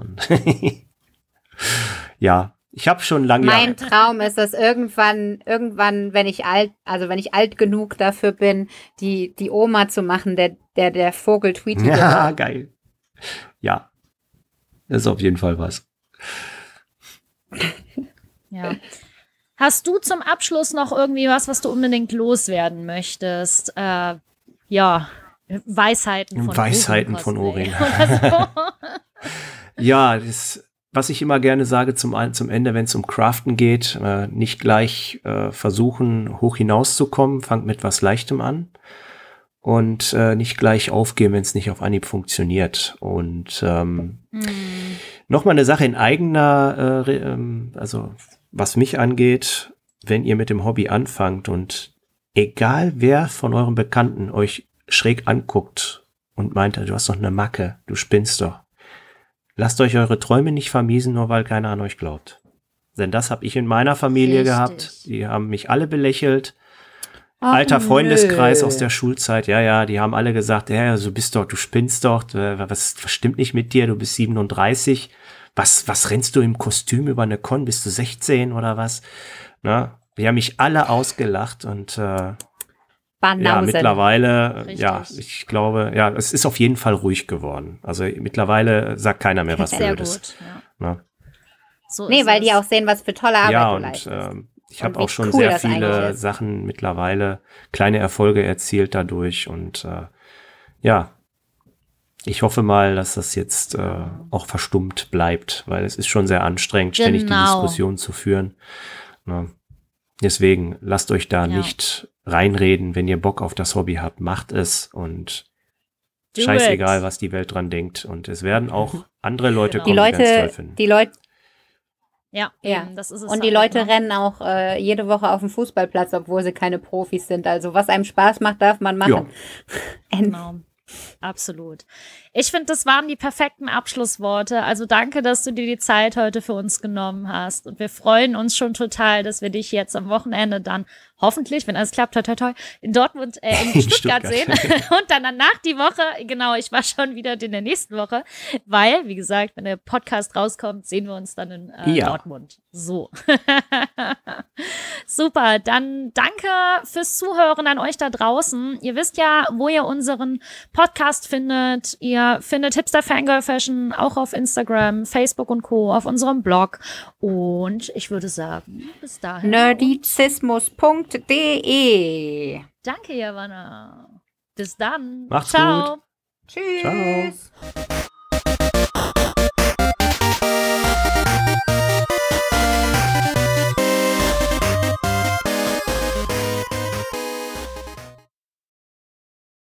ja, ich habe schon lange. Mein Jahre. Traum ist es irgendwann, irgendwann, wenn ich alt, also wenn ich alt genug dafür bin, die, die Oma zu machen, der, der, der Vogel tweetet. Ja, geil. Ja. Das ist auf jeden Fall was. Ja. Hast du zum Abschluss noch irgendwie was, was du unbedingt loswerden möchtest? Äh, ja, Weisheiten von Weisheiten Urin, von Urin. So. ja, das was ich immer gerne sage zum, zum Ende, wenn es um Craften geht, äh, nicht gleich äh, versuchen, hoch hinauszukommen, fangt mit was Leichtem an und äh, nicht gleich aufgeben, wenn es nicht auf Anhieb funktioniert. Und ähm, mhm. nochmal eine Sache in eigener, äh, ähm, also was mich angeht, wenn ihr mit dem Hobby anfangt und egal wer von euren Bekannten euch schräg anguckt und meint, du hast doch eine Macke, du spinnst doch. Lasst euch eure Träume nicht vermiesen, nur weil keiner an euch glaubt. Denn das habe ich in meiner Familie Richtig. gehabt. Die haben mich alle belächelt. Ach, Alter Freundeskreis nö. aus der Schulzeit, ja, ja, die haben alle gesagt, ja, du bist doch, du spinnst doch, äh, was, was stimmt nicht mit dir, du bist 37, was, was rennst du im Kostüm über eine Con, bist du 16 oder was? Na, die haben mich alle ausgelacht und äh, Banausen. Ja, mittlerweile, Richtig. ja, ich glaube, ja, es ist auf jeden Fall ruhig geworden. Also mittlerweile sagt keiner mehr was Sehr Blödes. Gut, ja. Ne? So nee, weil es. die auch sehen, was für tolle Arbeit ja, und, äh, ich habe auch schon cool sehr viele Sachen mittlerweile, kleine Erfolge erzielt dadurch und äh, ja, ich hoffe mal, dass das jetzt äh, auch verstummt bleibt, weil es ist schon sehr anstrengend, genau. ständig die genau. Diskussion zu führen. Ne? Deswegen lasst euch da ja. nicht reinreden, wenn ihr Bock auf das Hobby habt, macht es und Do scheißegal, it. was die Welt dran denkt. Und es werden auch mhm. andere Leute genau. kommen, die Leute, die toll finden. Die Leute, ja, ja. Eben, das ist es. Und halt die Leute immer. Ne? rennen auch äh, jede Woche auf den Fußballplatz, obwohl sie keine Profis sind. Also was einem Spaß macht, darf man machen. Ja. genau. Absolut. Ich finde, das waren die perfekten Abschlussworte. Also danke, dass du dir die Zeit heute für uns genommen hast. Und wir freuen uns schon total, dass wir dich jetzt am Wochenende dann hoffentlich, wenn alles klappt, toi, toi, toi, in Dortmund, äh, in, in Stuttgart, Stuttgart, sehen. Und dann danach die Woche, genau, ich war schon wieder in der nächsten Woche, weil, wie gesagt, wenn der Podcast rauskommt, sehen wir uns dann in äh, ja. Dortmund. So. Super, dann danke fürs Zuhören an euch da draußen. Ihr wisst ja, wo ihr unseren Podcast findet. Ihr findet Hipster Fangirl Fashion auch auf Instagram, Facebook und Co. auf unserem Blog. Und ich würde sagen, bis dahin. Nerdizismus.de Danke, Javanna. Bis dann. Macht's Ciao. gut. Tschüss. Ciao.